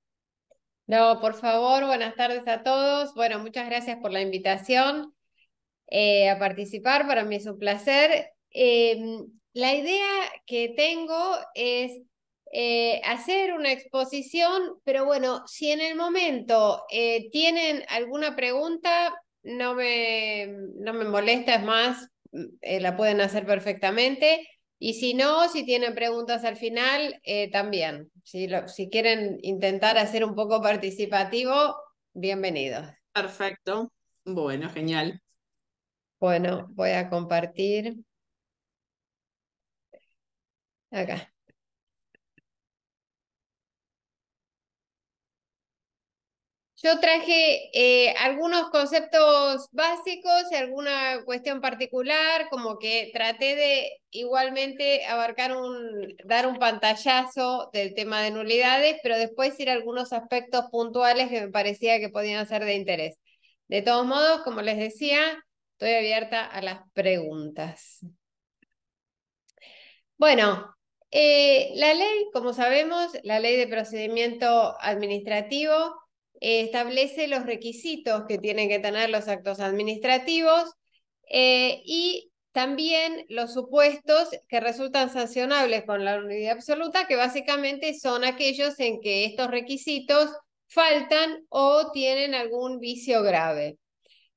No, por favor, buenas tardes a todos. Bueno, muchas gracias por la invitación eh, a participar. Para mí es un placer. Em, la idea que tengo es eh, hacer una exposición, pero bueno, si en el momento eh, tienen alguna pregunta, no me, no me molesta, es más, mm, la pueden hacer perfectamente. Y si no, si tienen preguntas al final, eh, también. Si, si quieren intentar hacer un poco participativo, bienvenidos. Perfecto. Bueno, genial. Bueno, voy a compartir. Acá. Yo traje eh, algunos conceptos básicos y alguna cuestión particular, como que traté de igualmente abarcar un, dar un pantallazo del tema de nulidades, pero después ir a algunos aspectos puntuales que me parecía que podían ser de interés. De todos modos, como les decía, estoy abierta a las preguntas. Bueno, eh, la ley, como sabemos, la ley de procedimiento administrativo eh, establece los requisitos que tienen que tener los actos administrativos eh, y también los supuestos que resultan sancionables con la unidad absoluta, que básicamente son aquellos en que estos requisitos faltan o tienen algún vicio grave.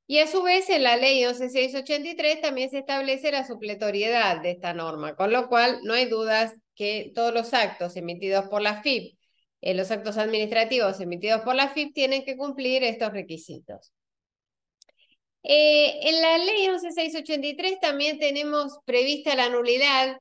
Y a su vez, en la ley 11683 también se establece la supletoriedad de esta norma, con lo cual no hay dudas que todos los actos emitidos por la FIP eh, los actos administrativos emitidos por la FIP tienen que cumplir estos requisitos. Eh, en la ley 11683 también tenemos prevista la nulidad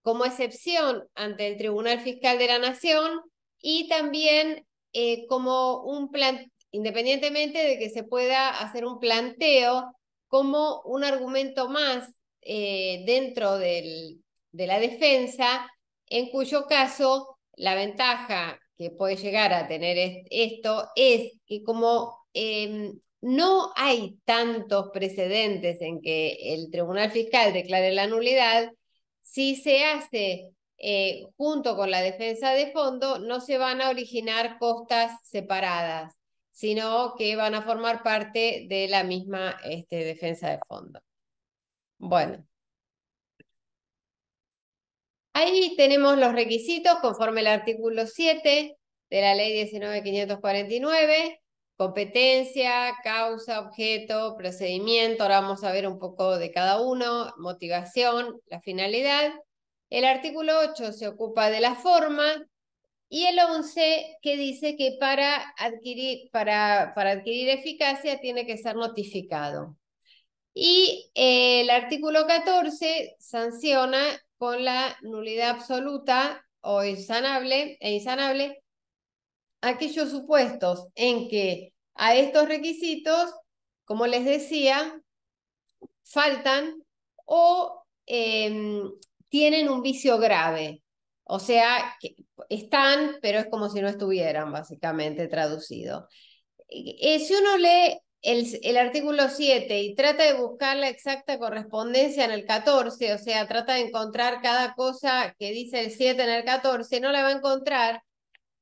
como excepción ante el Tribunal Fiscal de la Nación y también eh, como un plan, independientemente de que se pueda hacer un planteo como un argumento más dentro de la defensa, en cuyo caso la ventaja que puede llegar a tener esto es que como eh, no hay tantos precedentes en que el tribunal fiscal declare la nulidad, si se hace eh, junto con la defensa de fondo, no se van a originar costas separadas, sino que van a formar parte de la misma este, defensa de fondo. Bueno, Ahí tenemos los requisitos conforme al artículo 7 de la ley 19549, competencia, causa, objeto, procedimiento, ahora vamos a ver un poco de cada uno, motivación, la finalidad. El artículo 8 se ocupa de la forma, y el 11 que dice que para adquirir, para, para adquirir eficacia tiene que ser notificado. Y eh, el artículo 14 sanciona con la nulidad absoluta o insanable e insanable aquellos supuestos en que a estos requisitos, como les decía, faltan o em, tienen un vicio grave. O sea, que están, pero es como si no estuvieran, básicamente traducido. E, e, si uno lee el, artículo 7 y trata de buscar la exacta correspondencia en el 14, o sea, trata de encontrar cada cosa que dice el 7 en el 14, no la va a encontrar,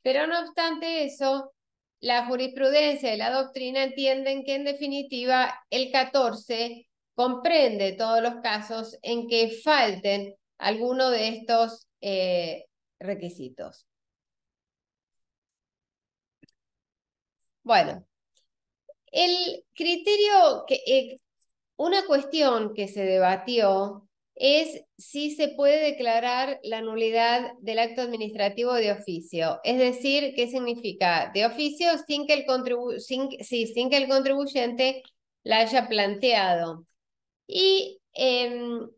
pero no obstante eso, la jurisprudencia y la doctrina entienden que en definitiva el 14 comprende todos los casos en que falten alguno de estos eh, requisitos. Bueno, el criterio, que, eh, una cuestión que se debatió es si se puede declarar la nulidad del acto administrativo de oficio. Es decir, ¿qué significa? De oficio sin que el, sin, que el contribuyente la haya planteado. Y em,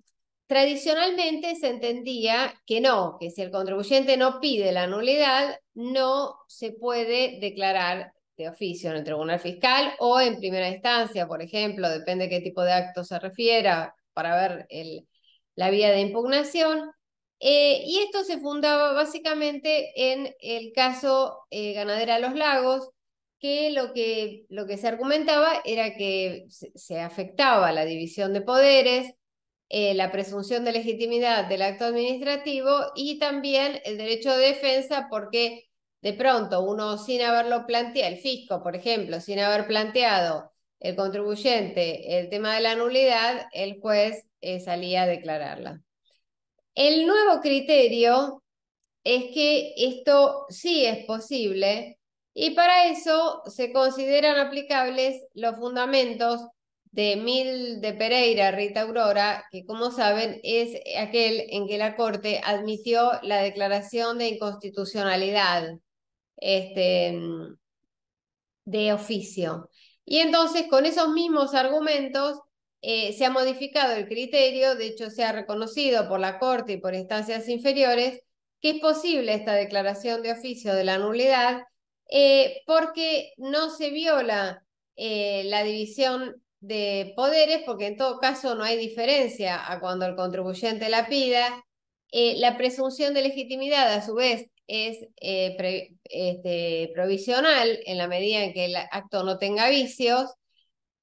tradicionalmente se entendía que no, que si el contribuyente no pide la nulidad, no se puede declarar de oficio en el tribunal fiscal o en primera instancia, por ejemplo, depende de qué tipo de acto se refiera para ver el, la vía de impugnación. Eh, y esto se fundaba básicamente en el caso eh, Ganadera Los Lagos, que lo, que lo que se argumentaba era que se, afectaba la división de poderes, eh, la presunción de legitimidad del acto administrativo y también el derecho de defensa porque de pronto uno sin haberlo planteado, el fisco, por ejemplo, sin haber planteado el contribuyente el tema de la nulidad, el juez eh, salía a declararla. El nuevo criterio es que esto sí es posible y para eso se consideran aplicables los fundamentos de Mil de Pereira, Rita Aurora, que como saben es aquel en que la Corte admitió la declaración de inconstitucionalidad este, mm, de oficio. Y entonces, con esos mismos argumentos, eh, se ha modificado el criterio, de hecho se ha reconocido por la Corte y por instancias inferiores, que es posible esta declaración de oficio de la nulidad eh, porque no se viola eh, la división de poderes, porque en todo caso no hay diferencia a cuando el contribuyente la pida. la presunción de legitimidad, a su vez, es eh, este, provisional en la medida en que el acto no tenga vicios.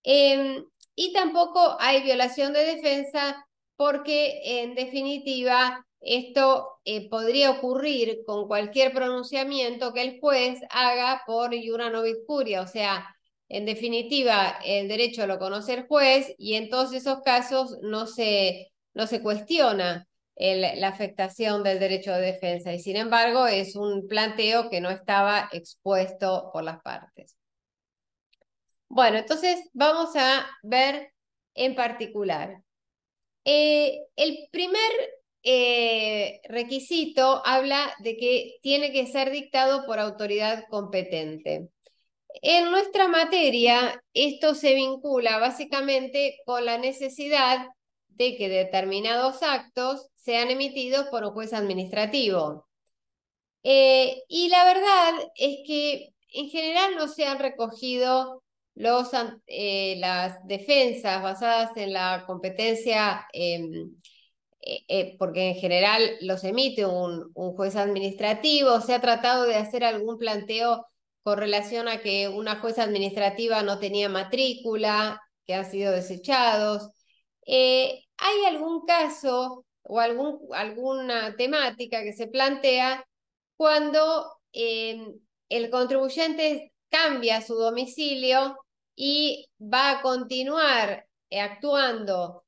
Em, y tampoco hay violación de defensa porque en definitiva esto eh, podría ocurrir con cualquier pronunciamiento que el juez haga por yura no curia, o sea, en definitiva el derecho lo conoce el juez y en todos esos casos no se, no se cuestiona la afectación del derecho de defensa y sin embargo es un planteo que no estaba expuesto por las partes. Bueno, entonces vamos a ver en particular. Eh, el primer eh, requisito habla de que tiene que ser dictado por autoridad competente. En nuestra materia, esto se vincula básicamente con la necesidad de que determinados actos sean emitidos por un juez administrativo. Eh, y la verdad es que en general no se han recogido eh, las defensas basadas en la competencia, em, eh, porque en general los emite un, un juez administrativo, se ha tratado de hacer algún planteo con relación a que una jueza administrativa no tenía matrícula, que han sido desechados. Eh, ¿Hay algún caso o algún, alguna temática que se plantea cuando eh, el contribuyente cambia su domicilio y va a continuar eh, actuando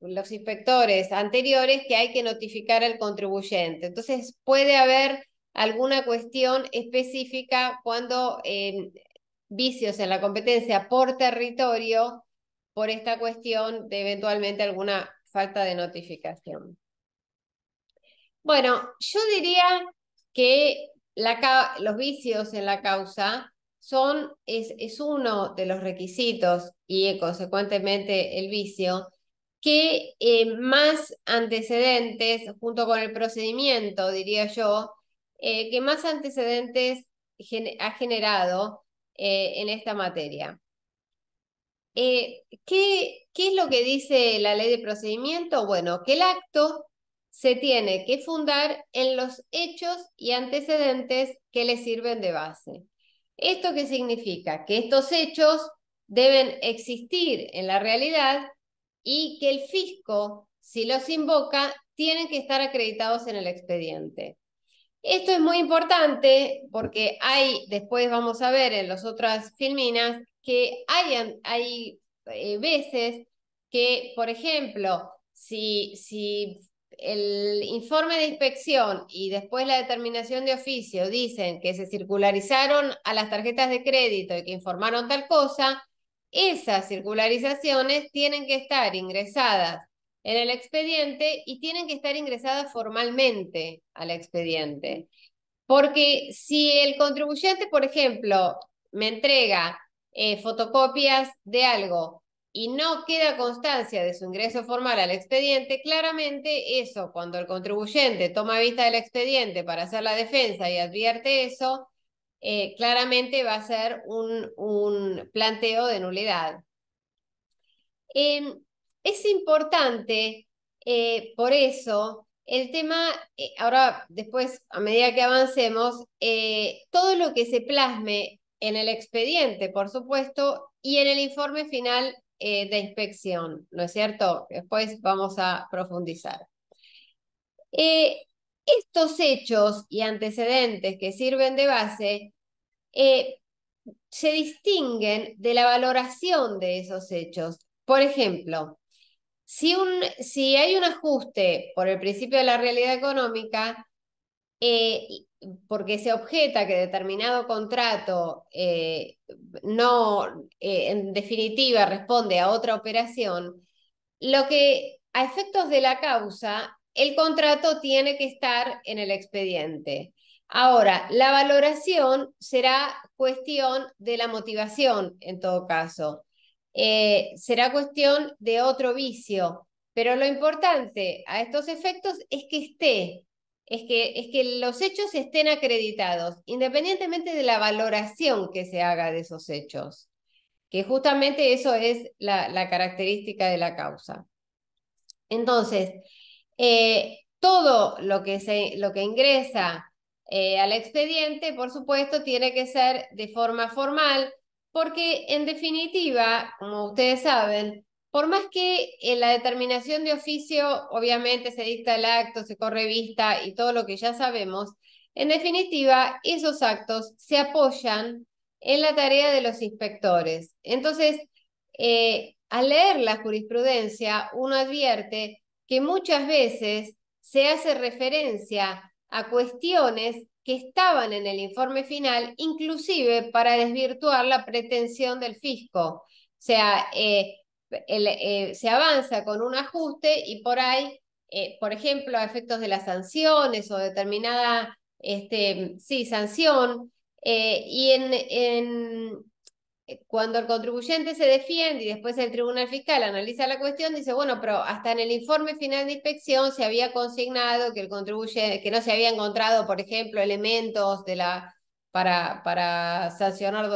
los inspectores anteriores que hay que notificar al contribuyente. Entonces puede haber alguna cuestión específica cuando vicios en la competencia por territorio por esta cuestión de eventualmente alguna falta de notificación. Bueno, yo diría que los vicios en la causa son, es, uno de los requisitos y consecuentemente el vicio que eh, más antecedentes, junto con el procedimiento, diría yo, eh, que más antecedentes ha generado eh, en esta materia. Eh, ¿qué, ¿Qué es lo que dice la ley de procedimiento? Bueno, que el acto se tiene que fundar en los hechos y antecedentes que le sirven de base. ¿Esto qué significa? Que estos hechos deben existir en la realidad y que el fisco, si los invoca, tienen que estar acreditados en el expediente. Esto es muy importante porque hay, después vamos a ver en las otras filminas, que hay, eh, veces que, por ejemplo, si, si el informe de inspección y después la determinación de oficio dicen que se circularizaron a las tarjetas de crédito y que informaron tal cosa, esas circularizaciones tienen que estar ingresadas en el expediente y tienen que estar ingresadas formalmente al expediente. Porque si el contribuyente, por ejemplo, me entrega eh, fotocopias de algo y no queda constancia de su ingreso formal al expediente, claramente eso, cuando el contribuyente toma vista del expediente para hacer la defensa y advierte eso, eh, claramente va a ser un, planteo de nulidad. Em, es importante, eh, por eso, el tema, ahora después, a medida que avancemos, todo lo que se plasme en el expediente, por supuesto, y en el informe final eh, de inspección, ¿no es cierto? Después vamos a profundizar. Eh, estos hechos y antecedentes que sirven de base eh, se distinguen de la valoración de esos hechos. Por ejemplo, si, un, si hay un ajuste por el principio de la realidad económica, eh, porque se objeta que determinado contrato eh, no, eh, en definitiva, responde a otra operación, lo que a efectos de la causa, el contrato tiene que estar en el expediente. Ahora, la valoración será cuestión de la motivación, en todo caso. será cuestión de otro vicio, pero lo importante a estos efectos es que esté es que, es que los hechos estén acreditados, independientemente de la valoración que se haga de esos hechos, que justamente eso es la, característica de la causa. Entonces, eh, todo lo que, se, lo que ingresa eh, al expediente, por supuesto, tiene que ser de forma formal, porque en definitiva, como ustedes saben, por más que en la determinación de oficio obviamente se dicta el acto, se corre vista y todo lo que ya sabemos, en definitiva, esos actos se apoyan en la tarea de los inspectores. Entonces, eh, al leer la jurisprudencia, uno advierte que muchas veces se hace referencia a cuestiones que estaban en el informe final, inclusive para desvirtuar la pretensión del fisco. O sea, eh, eh, se avanza con un ajuste y por ahí, eh, por ejemplo, a efectos de las sanciones o determinada, este, sí, sanción, eh, y en, en, cuando el contribuyente se defiende y después el tribunal fiscal analiza la cuestión, dice, bueno, pero hasta en el informe final de inspección se había consignado que el contribuyente, que no se había encontrado, por ejemplo, elementos de la, para, para sancionar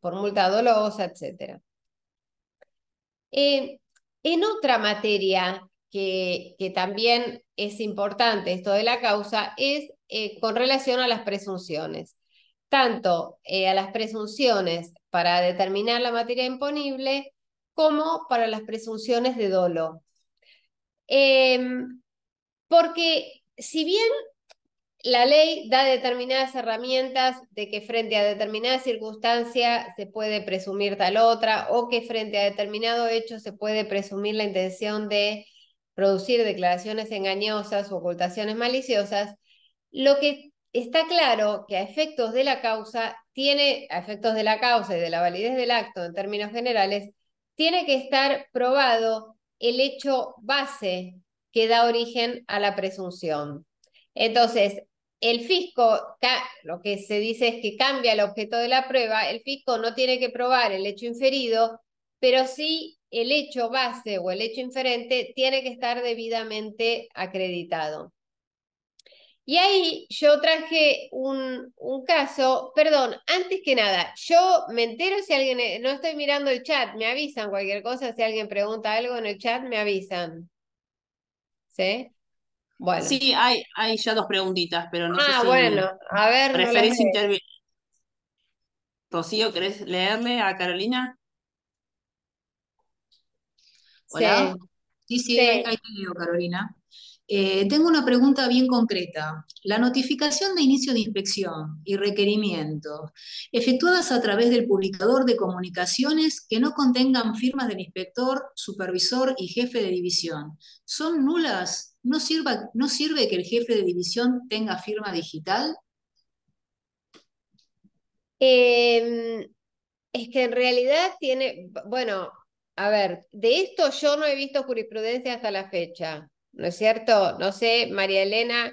por multa dolosa, etcétera. Eh, en otra materia que, también es importante esto de la causa es eh, con relación a las presunciones, tanto eh, a las presunciones para determinar la materia imponible como para las presunciones de dolo. Em, porque si bien la ley da determinadas herramientas de que frente a determinada circunstancia se puede presumir tal otra o que frente a determinado hecho se puede presumir la intención de producir declaraciones engañosas o ocultaciones maliciosas. Lo que está claro que a efectos de la causa tiene, a efectos de la causa y de la validez del acto en términos generales, tiene que estar probado el hecho base que da origen a la presunción. Entonces, el fisco, lo que se dice es que cambia el objeto de la prueba, el fisco no tiene que probar el hecho inferido, pero sí el hecho base o el hecho inferente tiene que estar debidamente acreditado. Y ahí yo traje un, caso, perdón, antes que nada, yo me entero si alguien, eh, no estoy mirando el chat, me avisan cualquier cosa, si alguien pregunta algo en el chat, me avisan. ¿Sí? Sí, hay, hay ya dos preguntitas, pero no sé ah, si bueno, a ver. ¿Preferís intervenir? Rocío, ¿querés leerle a Carolina? Hola. Sí, sí, ahí yo, Carolina. Eh, tengo una pregunta bien concreta. La notificación de inicio de inspección y requerimiento efectuadas a través del publicador de comunicaciones que no contengan firmas del inspector, supervisor y jefe de división, ¿son nulas? ¿no, sirva, ¿no sirve que el jefe de división tenga firma digital? Em, es que en realidad tiene, bueno, a ver, de esto yo no he visto jurisprudencia hasta la fecha, ¿no es cierto? No sé, María Elena,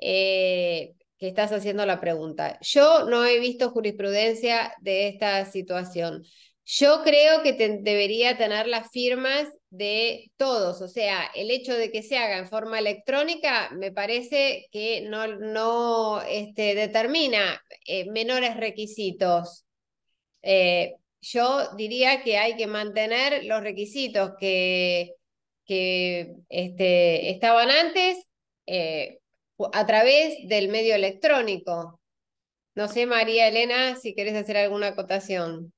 eh, que estás haciendo la pregunta. Yo no he visto jurisprudencia de esta situación. Yo creo que debería tener las firmas de todos. O sea, el hecho de que se haga en forma electrónica me parece que no, no este, determina eh, menores requisitos. Eh, yo diría que hay que mantener los requisitos que, que este, estaban antes eh, a través del medio electrónico. No sé, María Elena, si querés hacer alguna acotación.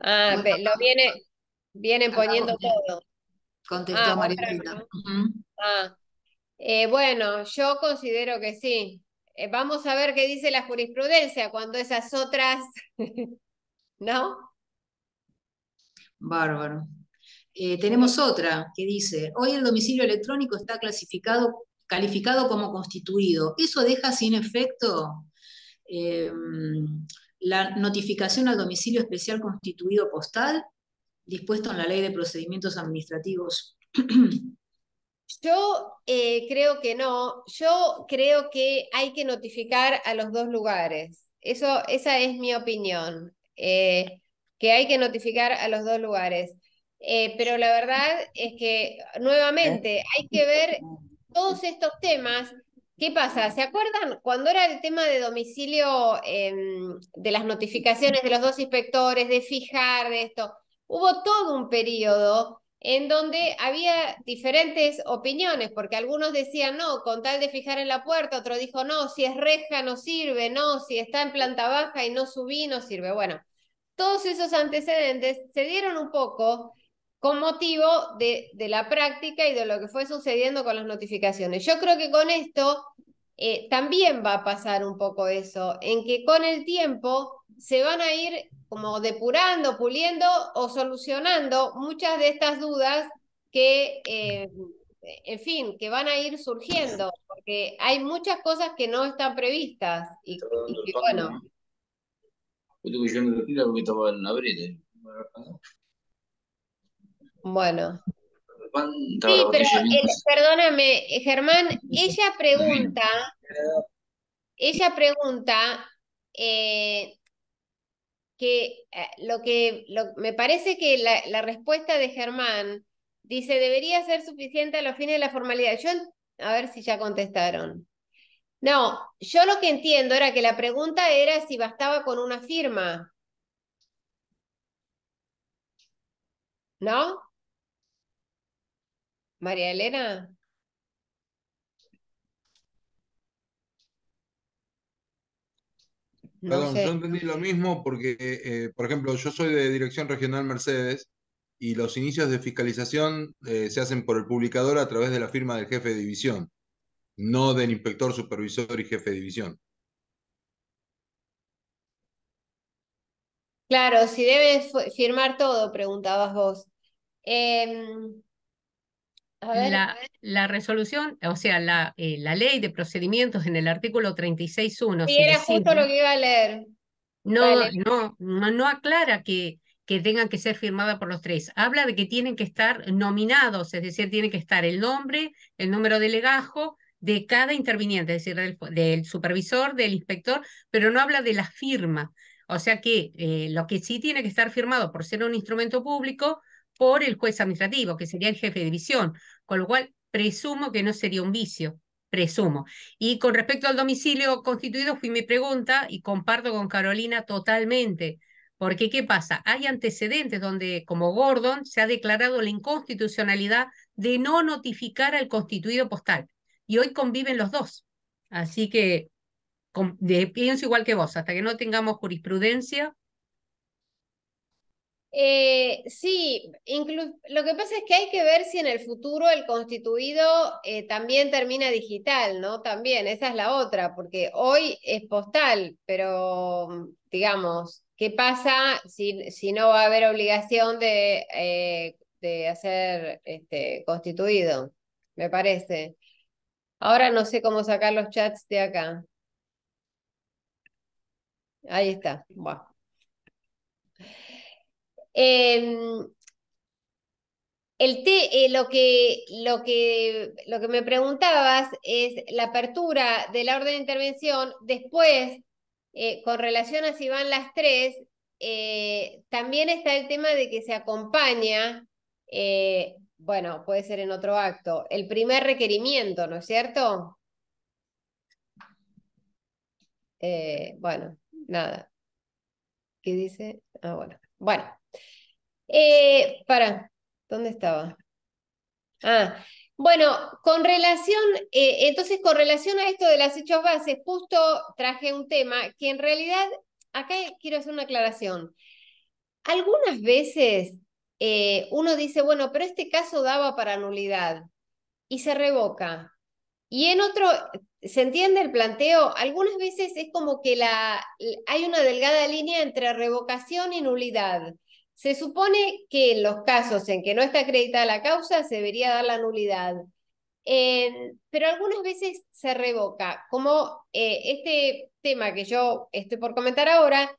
Ah, lo viene, vienen poniendo todo. Contestó ah, María. Ah, eh, bueno, yo considero que sí. Eh, vamos a ver qué dice la jurisprudencia cuando esas otras, *laughs* ¿no? Bárbaro. Eh, tenemos otra que dice, hoy el domicilio electrónico está clasificado, calificado como constituido. Eso deja sin efecto em, la notificación al domicilio especial constituido postal, dispuesto en la Ley de Procedimientos Administrativos. *clears throat* Yo eh, creo que no, yo creo que hay que notificar a los dos lugares. Eso, esa es mi opinión, eh, que hay que notificar a los dos lugares. Eh, pero la verdad es que nuevamente hay que ver todos estos temas ¿Qué pasa? ¿Se acuerdan cuando era el tema de domicilio, em, de las notificaciones de los dos inspectores, de fijar, de esto? Hubo todo un periodo en donde había diferentes opiniones, porque algunos decían no, con tal de fijar en la puerta, otro dijo no, si es reja no sirve, no, si está en planta baja y no subí no sirve. Bueno, todos esos antecedentes se dieron un poco con motivo de, la práctica y de lo que fue sucediendo con las notificaciones. Yo creo que con esto eh, también va a pasar un poco eso, en que con el tiempo se van a ir como depurando, puliendo o solucionando muchas de estas dudas que, eh, en fin, que van a ir surgiendo, porque hay muchas cosas que no están previstas y, bueno. Bueno. pero perdóname, eh, Germán, ella pregunta, ella pregunta eh, eh, que lo que me parece que la, la, respuesta de Germán dice debería ser suficiente a los fines de la formalidad. a ver si ya contestaron. No, yo lo que entiendo era que la pregunta era si bastaba con una firma. ¿No? María Elena. Perdón, yo entendí lo mismo porque, eh, por ejemplo, yo soy de Dirección Regional Mercedes y los inicios de fiscalización eh, se hacen por el publicador a través de la firma del jefe de división, no del inspector, supervisor y jefe de división. Claro, si debes firmar todo, preguntabas vos. Em, la, resolución, o sea, la, eh, la, ley de procedimientos en el artículo 36.1. Sí, era justo lo que iba a leer. No, no, no, aclara que, que tengan que ser firmada por los tres. Habla de que tienen que estar nominados, es decir, tiene que estar el nombre, el número de legajo de cada interviniente, es decir, del, del supervisor, del inspector, pero no habla de la firma. O sea que eh, lo que sí tiene que estar firmado por ser un instrumento público por el juez administrativo, que sería el jefe de división, con lo cual presumo que no sería un vicio, presumo. Y con respecto al domicilio constituido fui mi pregunta y comparto con Carolina totalmente, porque ¿qué pasa? Hay antecedentes donde, como Gordon, se ha declarado la inconstitucionalidad de no notificar al constituido postal. Y hoy conviven los dos. Así que de, pienso igual que vos, hasta que no tengamos jurisprudencia, eh, sí, lo que pasa es que hay que ver si en el futuro el constituido eh, también termina digital, ¿no? También, esa es la otra, porque hoy es postal, pero mm, digamos, ¿qué pasa si, si no va a haber obligación eh, de, hacer este, constituido? Me parece. Ahora no sé cómo sacar los chats de acá. Ahí está. Bueno. Em, el eh, lo, que, lo, que, lo que me preguntabas es la apertura de la orden de intervención. Después, eh, con relación a si van las tres, eh, también está el tema de que se acompaña, bueno, puede ser en otro acto, el primer requerimiento, ¿no es cierto? bueno, nada. ¿Qué dice? Ah, bueno. Bueno. Eh, para, ¿dónde estaba? Ah, bueno, con relación, eh, entonces con relación a esto de las hechas bases, justo traje un tema que en realidad, acá quiero hacer una aclaración. Algunas veces eh, uno dice, bueno, pero este caso daba para nulidad y se revoca. Y en otro, ¿se entiende el planteo? Algunas veces es como que la, hay una delgada línea entre revocación y nulidad. Se supone que en los casos en que no está acreditada la causa se debería dar la nulidad, pero algunas veces se revoca, como eh, este tema que yo estoy por comentar ahora.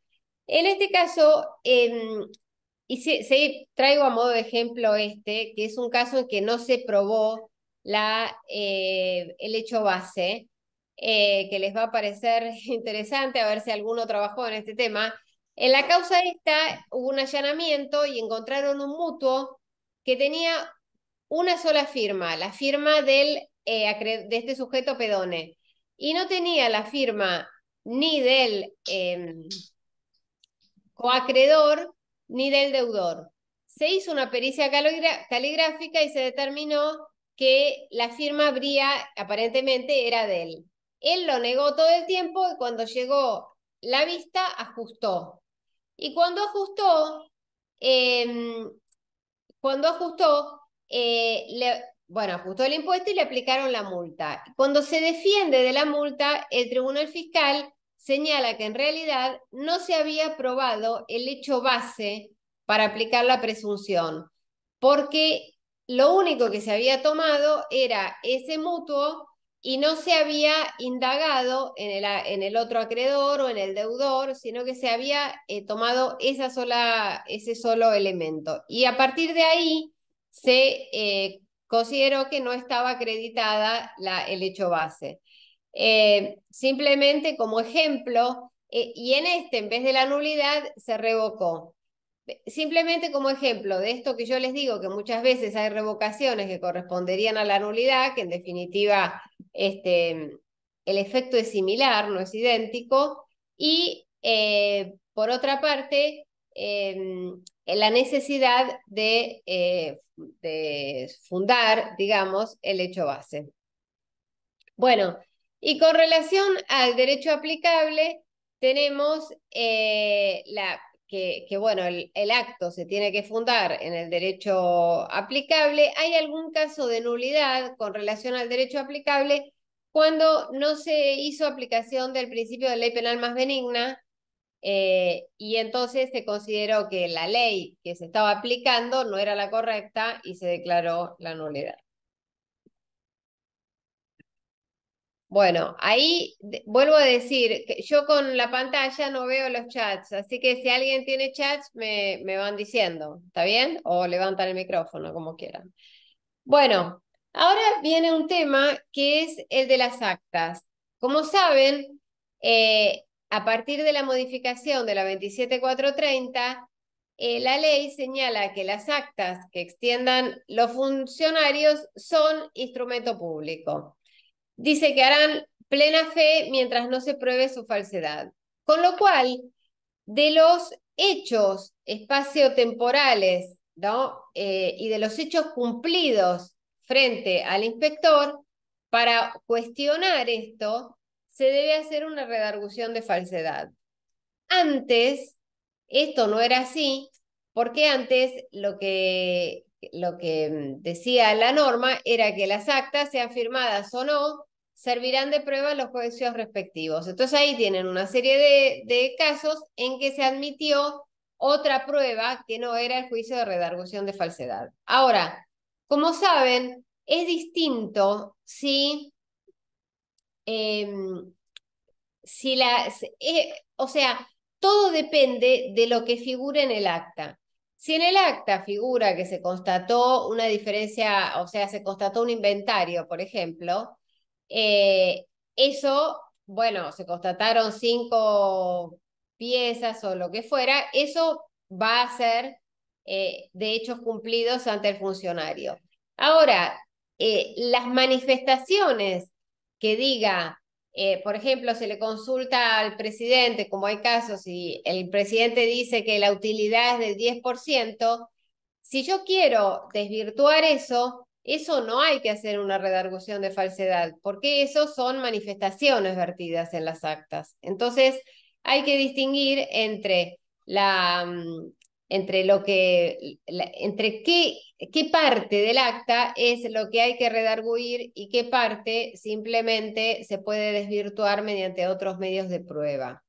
En este caso, y traigo a modo de ejemplo este, que es un caso en que no se probó la, eh, el hecho base, eh, que les va a parecer *laughs* interesante, a ver si alguno trabajó en este tema. En la causa esta hubo un allanamiento y encontraron un mutuo que tenía una sola firma, la firma eh, de este sujeto pedone, y no tenía la firma ni del em, coacreedor ni del deudor. Se hizo una pericia caligráfica y se determinó que la firma habría, aparentemente, era de él. Él lo negó todo el tiempo y cuando llegó la vista, ajustó y cuando ajustó, em, cuando ajustó, eh, bueno, ajustó el impuesto y le aplicaron la multa. Cuando se defiende de la multa, el tribunal fiscal señala que en realidad no se había probado el hecho base para aplicar la presunción, porque lo único que se había tomado era ese mutuo y no se había indagado en el, en el, otro acreedor o en el deudor, sino que se había eh, tomado esa sola, ese solo elemento. Y a partir de ahí se eh, consideró que no estaba acreditada la, el hecho base. Eh, simplemente como ejemplo, y en este, en vez de la nulidad, se revocó. Simplemente como ejemplo de esto que yo les digo, que muchas veces hay revocaciones que corresponderían a la nulidad, que en definitiva este, el efecto es similar, no es idéntico, y eh, por otra parte, em, la necesidad eh, de, fundar, digamos, el hecho base. Bueno, y con relación al derecho aplicable, tenemos eh, la que, bueno, el, acto se tiene que fundar en el derecho aplicable, hay algún caso de nulidad con relación al derecho aplicable cuando no se hizo aplicación del principio de ley penal más benigna eh, y entonces se consideró que la ley que se estaba aplicando no era la correcta y se declaró la nulidad. Bueno, ahí vuelvo a decir, que yo con la pantalla no veo los chats, así que si alguien tiene chats, me, van diciendo, ¿está bien? O levantan el micrófono, como quieran. Bueno, ahora viene un tema que es el de las actas. Como saben, eh, a partir de la modificación de la 27430, eh, la ley señala que las actas que extiendan los funcionarios son instrumento público dice que harán plena fe mientras no se pruebe su falsedad. Con lo cual, de los hechos espaciotemporales ¿no? Eh, y de los hechos cumplidos frente al inspector, para cuestionar esto, se debe hacer una redargución de falsedad. Antes, esto no era así, porque antes lo que, lo que mm, decía la norma era que las actas, sean firmadas o no, servirán de prueba los juicios respectivos. Entonces ahí tienen una serie de, casos en que se admitió otra prueba que no era el juicio de redargución de falsedad. Ahora, como saben, es distinto si, em, si la, eh, o sea, todo depende de lo que figura en el acta. Si en el acta figura que se constató una diferencia, o sea, se constató un inventario, por ejemplo, eh, eso, bueno, se constataron cinco piezas o lo que fuera, eso va a ser eh, de hechos cumplidos ante el funcionario. Ahora, eh, las manifestaciones que diga, por ejemplo, se le consulta al presidente, como hay casos, y el presidente dice que la utilidad es del 10%, si yo quiero desvirtuar eso, eso no hay que hacer una redargución de falsedad, porque eso son manifestaciones vertidas en las actas. Entonces, hay que distinguir entre la mm, entre lo que entre qué, qué parte del acta es lo que hay que redarguir y qué parte simplemente se puede desvirtuar mediante otros medios de prueba.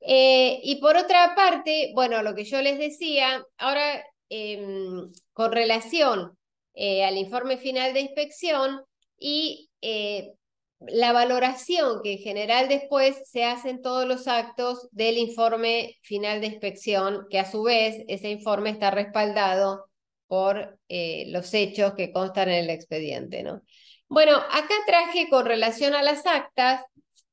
Eh, y por otra parte, bueno, lo que yo les decía, ahora em, con relación eh, al informe final de inspección y eh, la valoración que en general después se hacen todos los actos del informe final de inspección, que a su vez ese informe está respaldado por eh, los hechos que constan en el expediente. ¿no? Bueno, acá traje con relación a las actas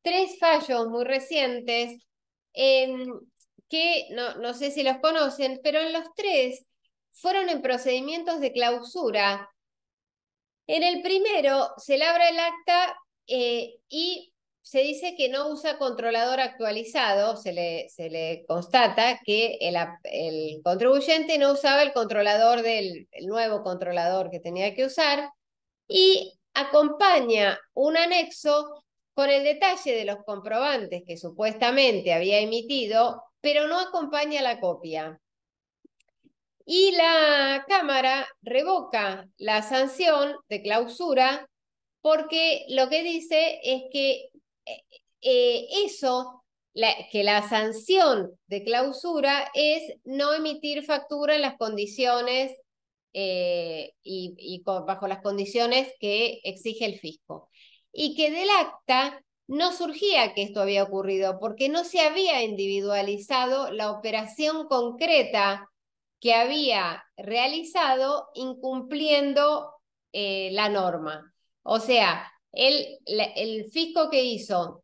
tres fallos muy recientes em, que no, no sé si los conocen, pero en los tres fueron en procedimientos de clausura. En el primero se labra el acta eh, y se dice que no usa controlador actualizado, se le, se le constata que el, contribuyente no usaba el controlador del nuevo controlador que tenía que usar y acompaña un anexo con el detalle de los comprobantes que supuestamente había emitido, pero no acompaña la copia y la Cámara revoca la sanción de clausura porque lo que dice es que eh, eh, eso, que la sanción de clausura es no emitir factura en las condiciones eh, y, bajo las condiciones que exige el fisco. Y que del acta no surgía que esto había ocurrido porque no se había individualizado la operación concreta que había realizado incumpliendo eh, la norma. O sea, el, el fisco que hizo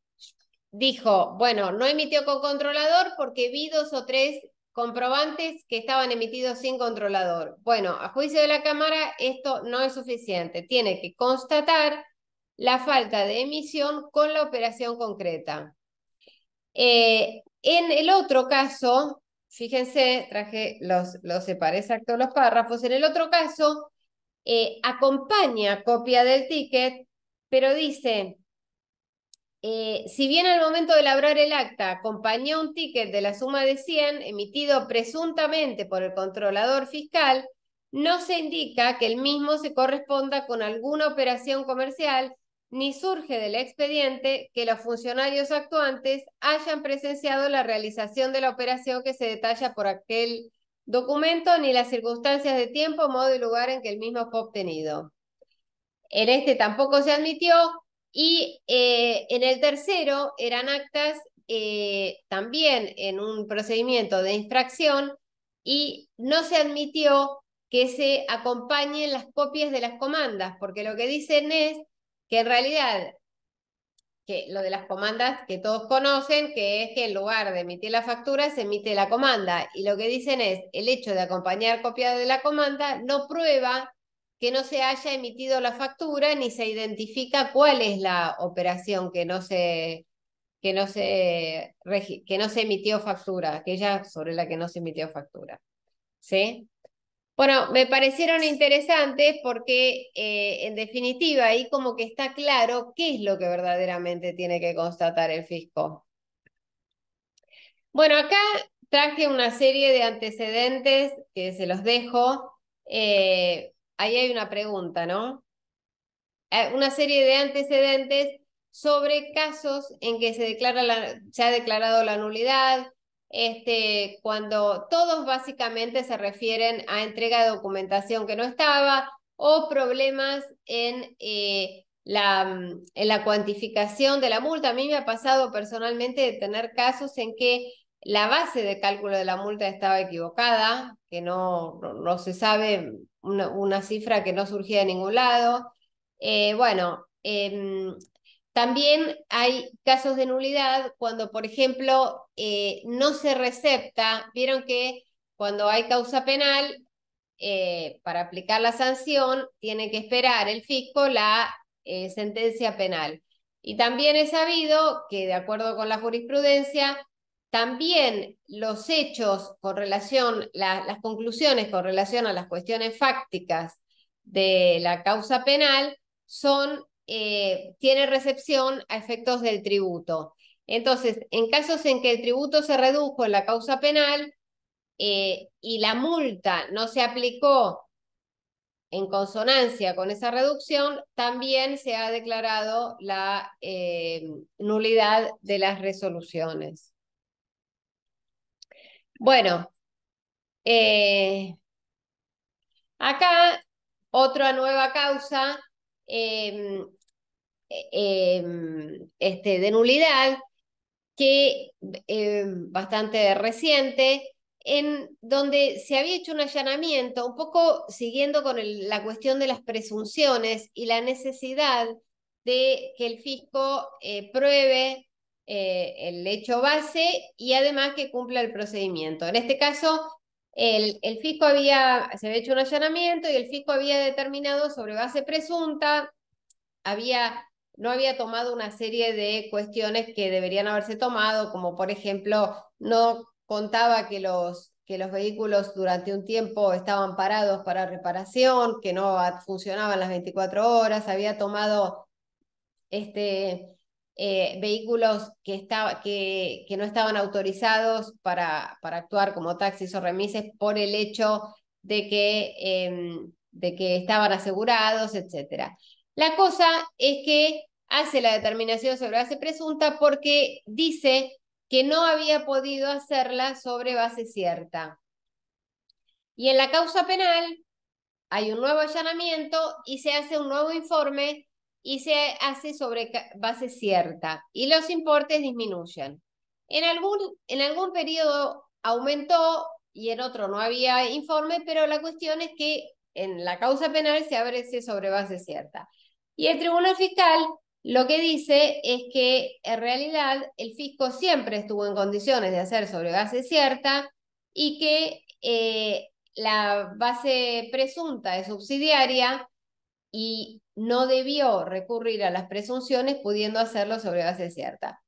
dijo, bueno, no emitió con controlador porque vi dos o tres comprobantes que estaban emitidos sin controlador. Bueno, a juicio de la Cámara esto no es suficiente. Tiene que constatar la falta de emisión con la operación concreta. Eh, en el otro caso, fíjense, traje, los, los separé exacto los párrafos. En el otro caso, eh, acompaña copia del ticket, pero dice, eh, si bien al momento de labrar el acta acompañó un ticket de la suma de 100 emitido presuntamente por el controlador fiscal, no se indica que el mismo se corresponda con alguna operación comercial ni surge del expediente que los funcionarios actuantes hayan presenciado la realización de la operación que se detalla por aquel documento, ni las circunstancias de tiempo, modo y lugar en que el mismo fue obtenido. En este tampoco se admitió y eh, en el tercero eran actas eh, también en un procedimiento de infracción y no se admitió que se acompañen las copias de las comandas, porque lo que dicen es que en realidad que lo de las comandas que todos conocen, que es que en lugar de emitir la factura se emite la comanda. Y lo que dicen es, el hecho de acompañar copiado de la comanda no prueba que no se haya emitido la factura ni se identifica cuál es la operación que no se, que no se, que no se emitió factura, aquella sobre la que no se emitió factura. ¿Sí? Bueno, me parecieron interesantes porque eh, en definitiva ahí como que está claro qué es lo que verdaderamente tiene que constatar el fisco. Bueno, acá traje una serie de antecedentes que se los dejo. Eh, ahí hay una pregunta, ¿no? Ah, una serie de antecedentes sobre casos en que se, declara la, se ha declarado la nulidad, este, cuando todos básicamente se refieren a entrega de documentación que no estaba o problemas en, eh, la, mm, en la cuantificación de la multa. A mí me ha pasado personalmente de tener casos en que la base de cálculo de la multa estaba equivocada, que no, no, se sabe una, cifra que no surgía de ningún lado. Eh, bueno, em, también hay casos de nulidad cuando, por ejemplo, eh, no se recepta. Vieron que cuando hay causa penal, eh, para aplicar la sanción, tiene que esperar el fisco la eh, sentencia penal. Y también es sabido que, de acuerdo con la jurisprudencia, también los hechos con relación, las conclusiones con relación a las cuestiones fácticas de la causa penal son eh, tiene recepción a efectos del tributo. Entonces, en casos en que el tributo se redujo en la causa penal eh, y la multa no se aplicó en consonancia con esa reducción, también se ha declarado la eh, nulidad de las resoluciones. Bueno, acá otra nueva causa Em, eh, em, este, de nulidad que em, bastante reciente, en donde se había hecho un allanamiento, un poco siguiendo con la cuestión de las presunciones y la necesidad de que el fisco eh, pruebe eh, el hecho base y además que cumpla el procedimiento. En este caso, el, el, fisco había, se había hecho un allanamiento y el fisco había determinado sobre base presunta, había, no había tomado una serie de cuestiones que deberían haberse tomado, como por ejemplo, no contaba que los, que los vehículos durante un tiempo estaban parados para reparación, que no funcionaban las 24 horas, había tomado este, eh, vehículos que, que, que, no estaban autorizados para, para, actuar como taxis o remises por el hecho de que, em, de que estaban asegurados, etc. La cosa es que hace la determinación sobre base presunta porque dice que no había podido hacerla sobre base cierta. Y en la causa penal hay un nuevo allanamiento y se hace un nuevo informe y se hace sobre base cierta y los importes disminuyen. En algún, en algún periodo aumentó y en otro no había informe, pero la cuestión es que en la causa penal se abre sobre base cierta. Y el tribunal fiscal lo que dice es que en realidad el fisco siempre estuvo en condiciones de hacer sobre base cierta y que eh, la base presunta es subsidiaria y no debió recurrir a las presunciones pudiendo hacerlo sobre base cierta.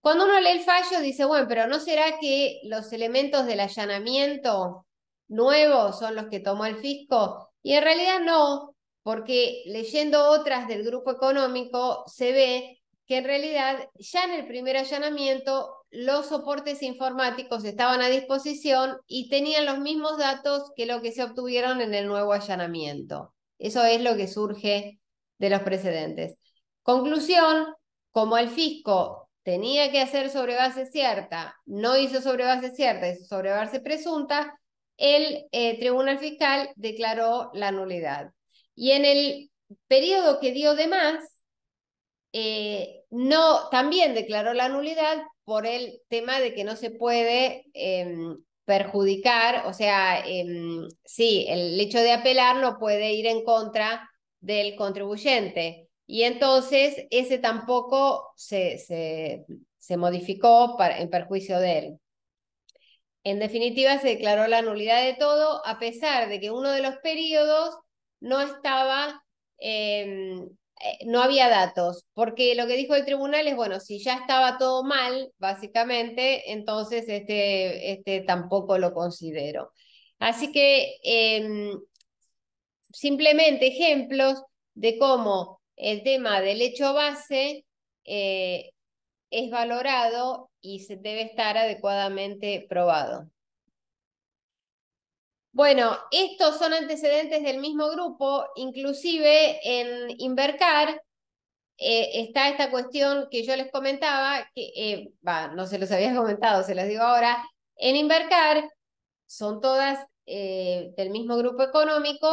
Cuando uno lee el fallo dice, bueno, pero ¿no será que los elementos del allanamiento nuevos son los que tomó el fisco? Y en realidad no, porque leyendo otras del grupo económico se ve que en realidad ya en el primer allanamiento los soportes informáticos estaban a disposición y tenían los mismos datos que lo que se obtuvieron en el nuevo allanamiento. Eso es lo que surge de los precedentes. Conclusión, como el fisco tenía que hacer sobre base cierta, no hizo sobre base cierta, hizo sobre base presunta, el eh, tribunal fiscal declaró la nulidad. Y en el periodo que dio de más, eh, no, también declaró la nulidad por el tema de que no se puede em, perjudicar, o sea, em, sí, el hecho de apelar no puede ir en contra del contribuyente. Y entonces ese tampoco se, se, modificó en perjuicio de él. En definitiva, se declaró la nulidad de todo, a pesar de que uno de los periodos no estaba, em, eh, no había datos, porque lo que dijo el tribunal es, bueno, si ya estaba todo mal, básicamente, entonces este, este tampoco lo considero. Así que em, simplemente ejemplos de cómo el tema del hecho base eh, es valorado y se debe estar adecuadamente probado. Bueno, estos son antecedentes del mismo grupo, inclusive en Invercar eh, está esta cuestión que yo les comentaba, que eh, no se los había *laughs* comentado, se las digo ahora, en Invercar son todas del mismo grupo económico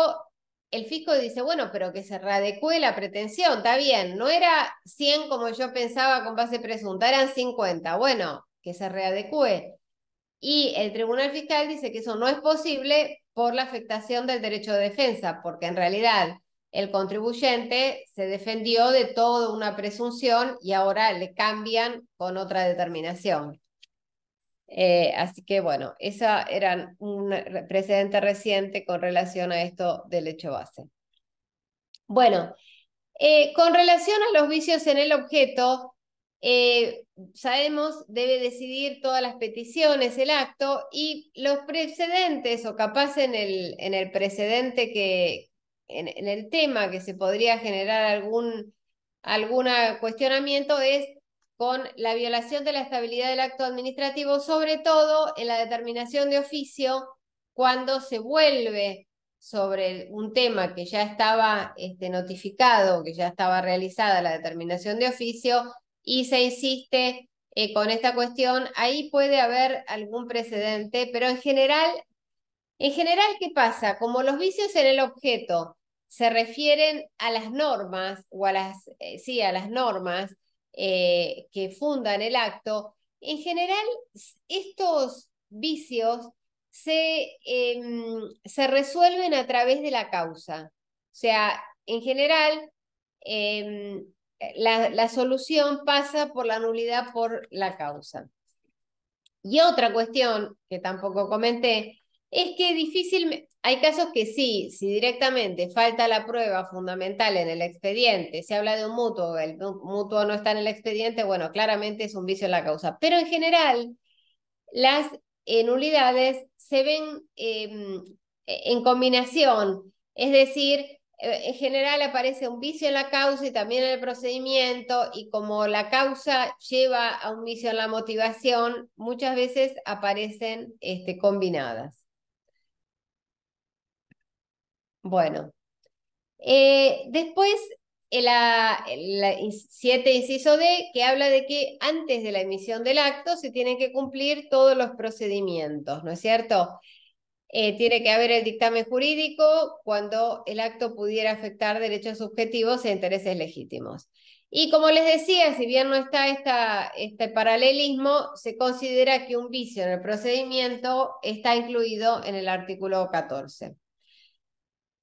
el fisco dice, bueno, pero que se readecúe la pretensión, está bien, no era 100 como yo pensaba con base presunta, eran 50, bueno, que se readecue. Y el tribunal fiscal dice que eso no es posible por la afectación del derecho de defensa, porque en realidad el contribuyente se defendió de toda una presunción y ahora le cambian con otra determinación. Eh, así que bueno, esa era un precedente reciente con relación a esto del hecho base. Bueno, eh, con relación a los vicios en el objeto, sabemos eh, sabemos debe decidir todas las peticiones el acto y los precedentes o capaz en el, en el precedente que, en, el tema que se podría generar algún, algún cuestionamiento es con la violación de la estabilidad del acto administrativo, sobre todo en la determinación de oficio, cuando se vuelve sobre un tema que ya estaba este, notificado, que ya estaba realizada la determinación de oficio, y se insiste eh, con esta cuestión, ahí puede haber algún precedente, pero en general, en general, ¿qué pasa? Como los vicios en el objeto se refieren a las normas, o a las, eh, sí, a las normas, eh, que fundan el acto, en general estos vicios se, em, se resuelven a través de la causa. O sea, en general, em, la, solución pasa por la nulidad por la causa. Y otra cuestión que tampoco comenté es que difícilmente... Hay casos que sí, si directamente falta la prueba fundamental en el expediente, se habla de un mutuo, el mutuo no está en el expediente, bueno, claramente es un vicio en la causa. Pero en general, las nulidades se ven em, e-, en combinación, es decir, eh, en general aparece un vicio en la causa y también en el procedimiento, y como la causa lleva a un vicio en la motivación, muchas veces aparecen este, combinadas. Bueno. Eh, después, el, 7 ah, inciso D, que habla de que antes de la emisión del acto se tienen que cumplir todos los procedimientos, ¿no es cierto? Eh, tiene que haber el dictamen jurídico cuando el acto pudiera afectar derechos subjetivos e intereses legítimos. Y como les decía, si bien no está este paralelismo, se considera que un vicio en el procedimiento está incluido en el artículo 14.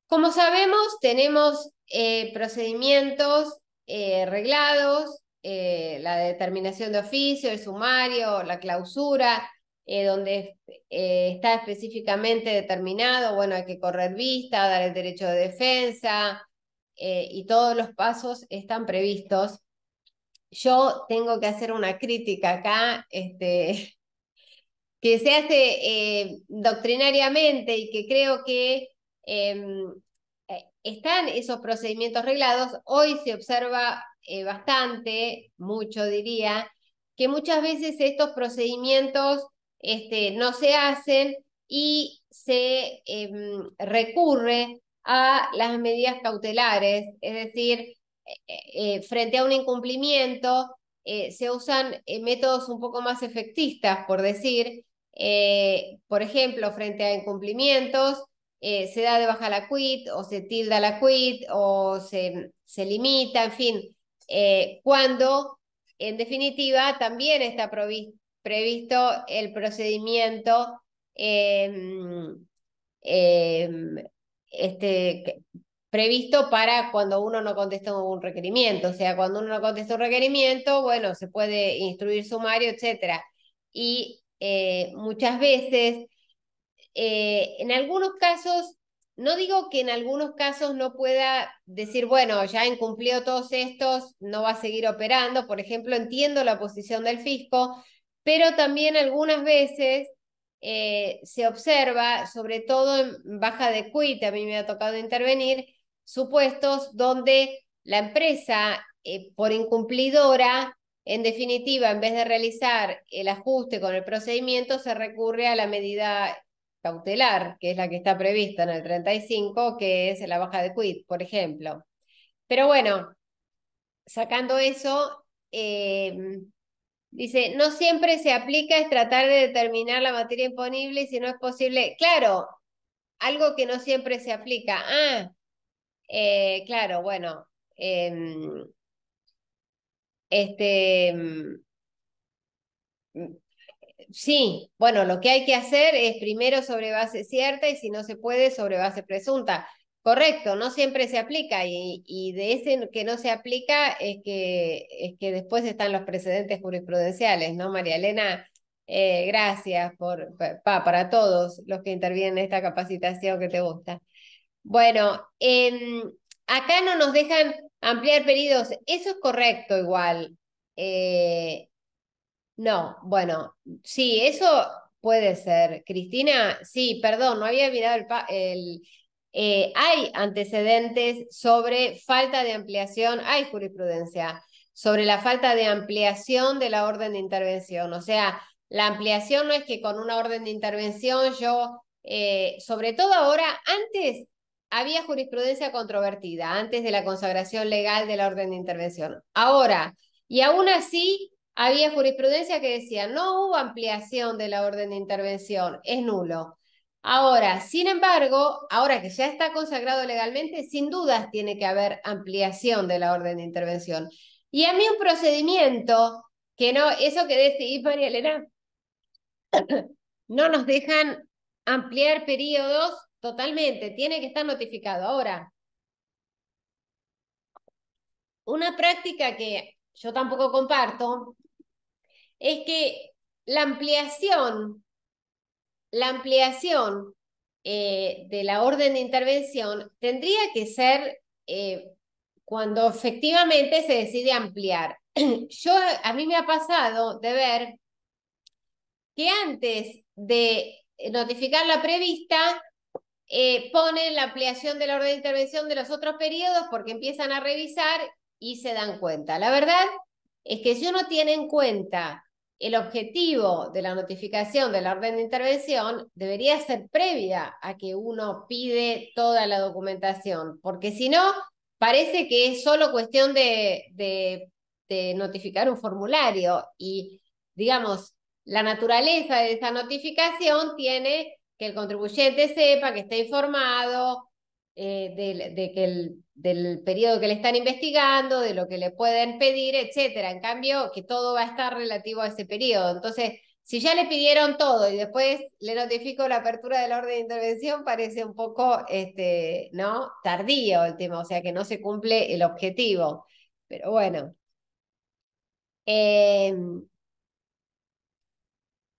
Como sabemos, tenemos eh, procedimientos eh, reglados, eh, la determinación de oficio, el sumario, la clausura, donde está específicamente determinado, bueno, hay que correr vista, dar el derecho de defensa, y todos los pasos están previstos. Yo tengo que hacer una crítica acá, este, *laughs* que se hace doctrinariamente y que creo que Em, eh, están esos procedimientos reglados. Hoy se observa eh, bastante, mucho diría, que muchas veces estos procedimientos este, no se hacen y se em, recurre a las medidas cautelares, es decir, eh, frente a un incumplimiento se usan métodos un poco más efectistas, por decir, por ejemplo, frente a incumplimientos eh, se da de baja la quit o se tilda la quit o se, se limita, en fin, eh, cuando en definitiva también está previsto el procedimiento em, em, este, previsto para cuando uno no contesta un requerimiento. O sea, cuando uno no contesta un requerimiento, bueno, se puede instruir sumario, etc. Y eh, muchas veces eh, en algunos casos, no digo que en algunos casos no pueda decir, bueno, ya incumplió todos estos, no va a seguir operando, por ejemplo, entiendo la posición del fisco, pero también algunas veces eh, se observa, sobre todo en baja de cuite, a mí me ha tocado intervenir, supuestos donde la empresa, eh, por incumplidora, en definitiva, en vez de realizar el ajuste con el procedimiento, se recurre a la medida cautelar, que es la que está prevista en el 35, que es la baja de Quit, por ejemplo. Pero bueno, sacando eso, eh, dice, no siempre se aplica es tratar de determinar la materia imponible y si no es posible. Claro, algo que no siempre se aplica. Ah, eh, claro, bueno. Em, este mm, sí, bueno, lo que hay que hacer es primero sobre base cierta y si no se puede, sobre base presunta. Correcto, no siempre se aplica y, de ese que no se aplica es que, es que después están los precedentes jurisprudenciales, ¿no, María Elena? Eh, gracias por, pa, para todos los que intervienen en esta capacitación que te gusta. Bueno, em, acá no nos dejan ampliar pedidos, eso es correcto igual. Eh, no, bueno, sí, eso puede ser. Cristina, sí, perdón, no había mirado el... Eh, hay antecedentes sobre falta de ampliación, hay jurisprudencia sobre la falta de ampliación de la orden de intervención. O sea, la ampliación no es que con una orden de intervención yo, eh, sobre todo ahora, antes había jurisprudencia controvertida, antes de la consagración legal de la orden de intervención. Ahora, y aún así, había jurisprudencia que decía, no hubo ampliación de la orden de intervención, es nulo. Ahora, sin embargo, ahora que ya está consagrado legalmente, sin dudas tiene que haber ampliación de la orden de intervención. Y a mí un procedimiento que no, eso que decís María Elena, no nos dejan ampliar periodos totalmente, tiene que estar notificado. Ahora, una práctica que yo tampoco comparto es que la ampliación, la ampliación eh, de la orden de intervención tendría que ser eh, cuando efectivamente se decide ampliar. *clears throat* Yo, a mí me ha pasado de ver que antes de notificar la prevista, eh, ponen la ampliación de la orden de intervención de los otros periodos porque empiezan a revisar y se dan cuenta. La verdad es que si uno tiene en cuenta el objetivo de la notificación de la orden de intervención debería ser previa a que uno pide toda la documentación, porque si no, parece que es solo cuestión de, notificar un formulario y, digamos, la naturaleza de esa notificación tiene que el contribuyente sepa que está informado, eh, de, que el, del periodo que le están investigando, de lo que le pueden pedir, etcétera. En cambio, que todo va a estar relativo a ese periodo. Entonces, si ya le pidieron todo y después le notifico la apertura del orden de intervención, parece un poco este, ¿no? tardío el tema, o sea que no se cumple el objetivo. Pero bueno. Em,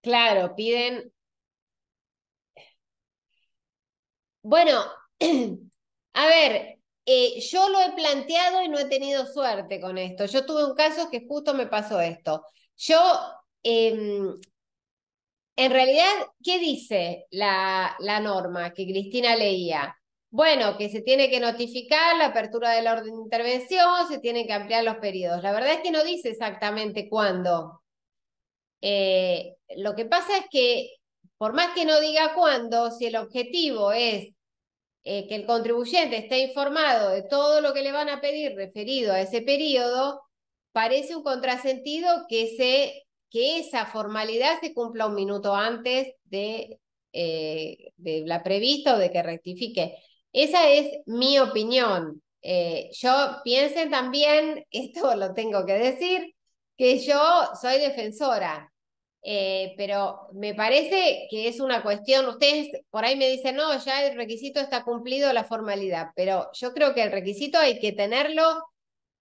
claro, piden. Bueno, *clears throat* A ver, eh, yo lo he planteado y no he tenido suerte con esto. Yo tuve un caso que justo me pasó esto. Yo, em, en realidad, ¿qué dice la, la norma que Cristina leía? Bueno, que se tiene que notificar la apertura del orden de intervención, se tienen que ampliar los periodos. La verdad es que no dice exactamente cuándo. Eh, lo que pasa es que, por más que no diga cuándo, si el objetivo es eh, que el contribuyente esté informado de todo lo que le van a pedir referido a ese periodo, parece un contrasentido que, se, que esa formalidad se cumpla un minuto antes de, eh, de la prevista o de que rectifique. Esa es mi opinión. Eh, yo piensen también, *laughs* esto lo tengo que decir, que yo soy defensora eh, pero me parece que es una cuestión, ustedes por ahí me dicen, no, ya el requisito está cumplido, la formalidad, pero yo creo que el requisito hay que tenerlo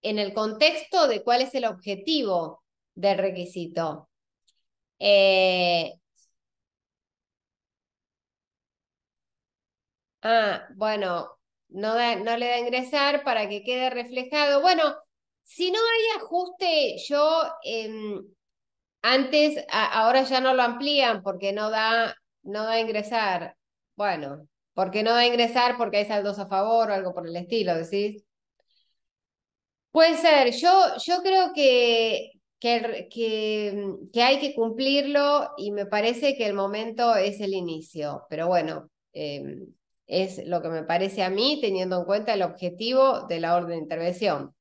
en el contexto de cuál es el objetivo del requisito. Eh, ah, bueno, no, no le da a ingresar para que quede reflejado. Bueno, si no hay ajuste, yo... Em, antes, ahora ya no lo amplían porque no da, no a ingresar. Bueno, porque no da a ingresar porque hay saldos a favor o algo por el estilo, decís. Puede ser, yo, yo creo que, que, mm, que, hay que cumplirlo y me parece que el momento es el inicio, pero bueno, em, es lo que me parece a mí teniendo en cuenta el objetivo de la orden de intervención.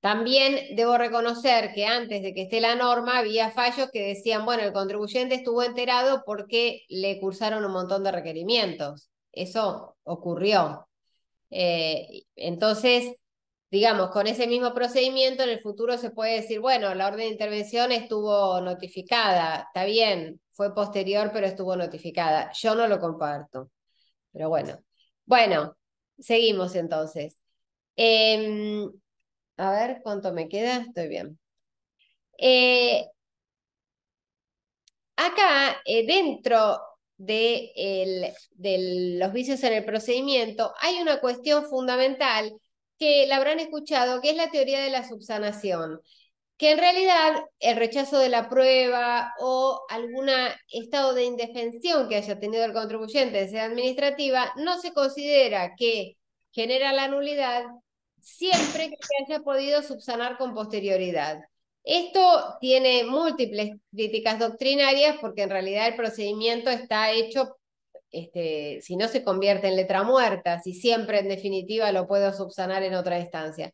También debo reconocer que antes de que esté la norma había fallos que decían, bueno, el contribuyente estuvo enterado porque le cursaron un montón de requerimientos. Eso ocurrió. Eh, entonces, digamos, con ese mismo procedimiento en el futuro se puede decir, bueno, la orden de intervención estuvo notificada, está bien, fue posterior, pero estuvo notificada. Yo no lo comparto, pero bueno. Bueno, seguimos entonces. Em, a ver, ¿cuánto me queda? Estoy bien. Eh, acá, eh, dentro de, los vicios en el procedimiento, hay una cuestión fundamental que la habrán escuchado, que es la teoría de la subsanación, que en realidad el rechazo de la prueba o algún estado de indefensión que haya tenido el contribuyente de administrativa no se considera que genera la nulidad, siempre que se haya podido subsanar con posterioridad. Esto tiene múltiples críticas doctrinarias porque en realidad el procedimiento está hecho, este, si no se convierte en letra muerta, si siempre en definitiva lo puedo subsanar en otra instancia.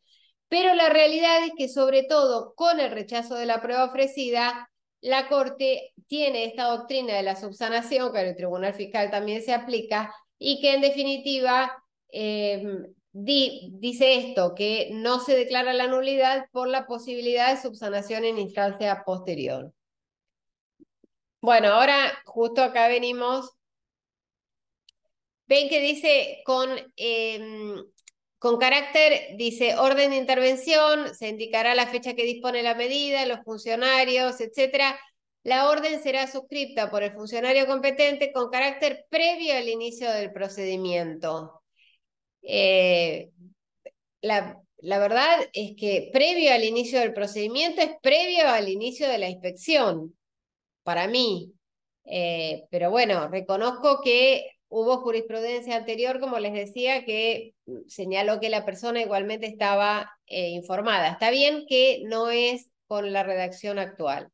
Pero la realidad es que sobre todo con el rechazo de la prueba ofrecida, la Corte tiene esta doctrina de la subsanación, que en el Tribunal Fiscal también se aplica, y que en definitiva eh, dice esto, que no se declara la nulidad por la posibilidad de subsanación en instancia posterior. Bueno, ahora justo acá venimos. Ven que dice con, em, con carácter, dice orden de intervención, se indicará la fecha que dispone la medida, los funcionarios, etc. La orden será suscripta por el funcionario competente con carácter previo al inicio del procedimiento. Eh, la, verdad es que previo al inicio del procedimiento es previo al inicio de la inspección, para mí. Eh, pero bueno, reconozco que hubo jurisprudencia anterior, como les decía, que señaló que la persona igualmente estaba eh, informada. Está bien que no es con la redacción actual.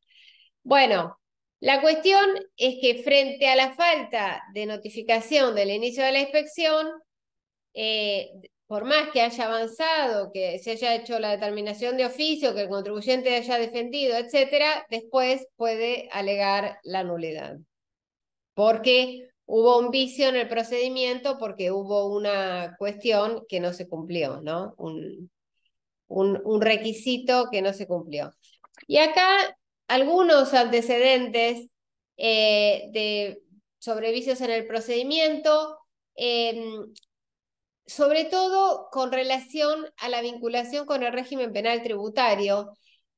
Bueno, la cuestión es que frente a la falta de notificación del inicio de la inspección, eh, por más que haya avanzado, que se haya hecho la determinación de oficio, que el contribuyente haya defendido, etcétera, después puede alegar la nulidad. Porque hubo un vicio en el procedimiento, porque hubo una cuestión que no se cumplió, ¿no? Un, requisito que no se cumplió. Y acá algunos antecedentes eh, de, sobre vicios en el procedimiento. Em, sobre todo con relación a la vinculación con el régimen penal tributario.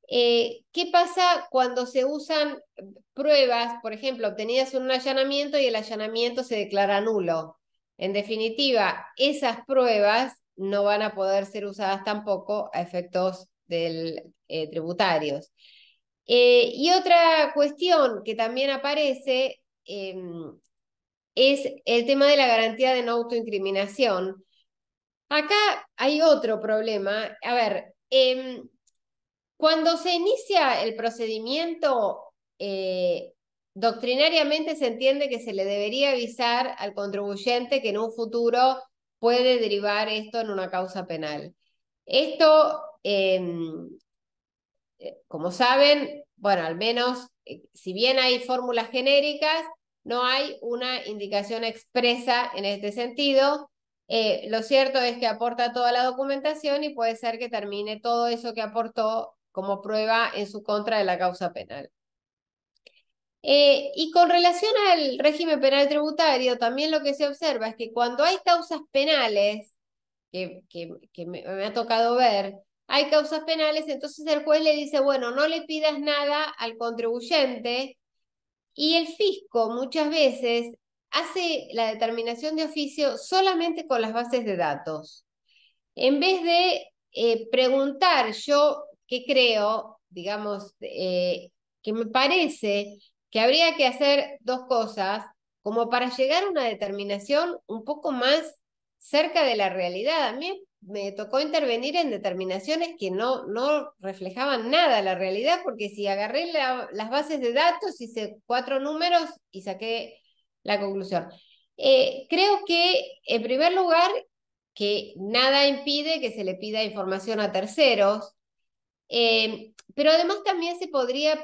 Eh, ¿Qué pasa cuando se usan pruebas, por ejemplo, obtenidas en un allanamiento y el allanamiento se declara nulo? En definitiva, esas pruebas no van a poder ser usadas tampoco a efectos del, eh, tributarios. Eh, y otra cuestión que también aparece em, es el tema de la garantía de no autoincriminación Acá hay otro problema. A ver, em, cuando se inicia el procedimiento, eh, doctrinariamente se entiende que se le debería avisar al contribuyente que en un futuro puede derivar esto en una causa penal. Esto, em, eh, como saben, bueno, al menos, eh, si bien hay fórmulas genéricas, no hay una indicación expresa en este sentido. Eh, lo cierto es que aporta toda la documentación y puede ser que termine todo eso que aportó como prueba en su contra de la causa penal. Eh, y con relación al régimen penal tributario, también lo que se observa es que cuando hay causas penales, que, que, me, me, ha tocado ver, hay causas penales, entonces el juez le dice, bueno, no le pidas nada al contribuyente y el fisco muchas veces hace la determinación de oficio solamente con las bases de datos. En vez de eh, preguntar yo qué creo, digamos, eh, que me parece que habría que hacer dos cosas como para llegar a una determinación un poco más cerca de la realidad. A mí me tocó intervenir en determinaciones que no, no reflejaban nada la realidad, porque si agarré las bases de datos, hice cuatro números y saqué la conclusión. Eh, creo que, en primer lugar, que nada impide que se le pida información a terceros, eh, pero además también se podría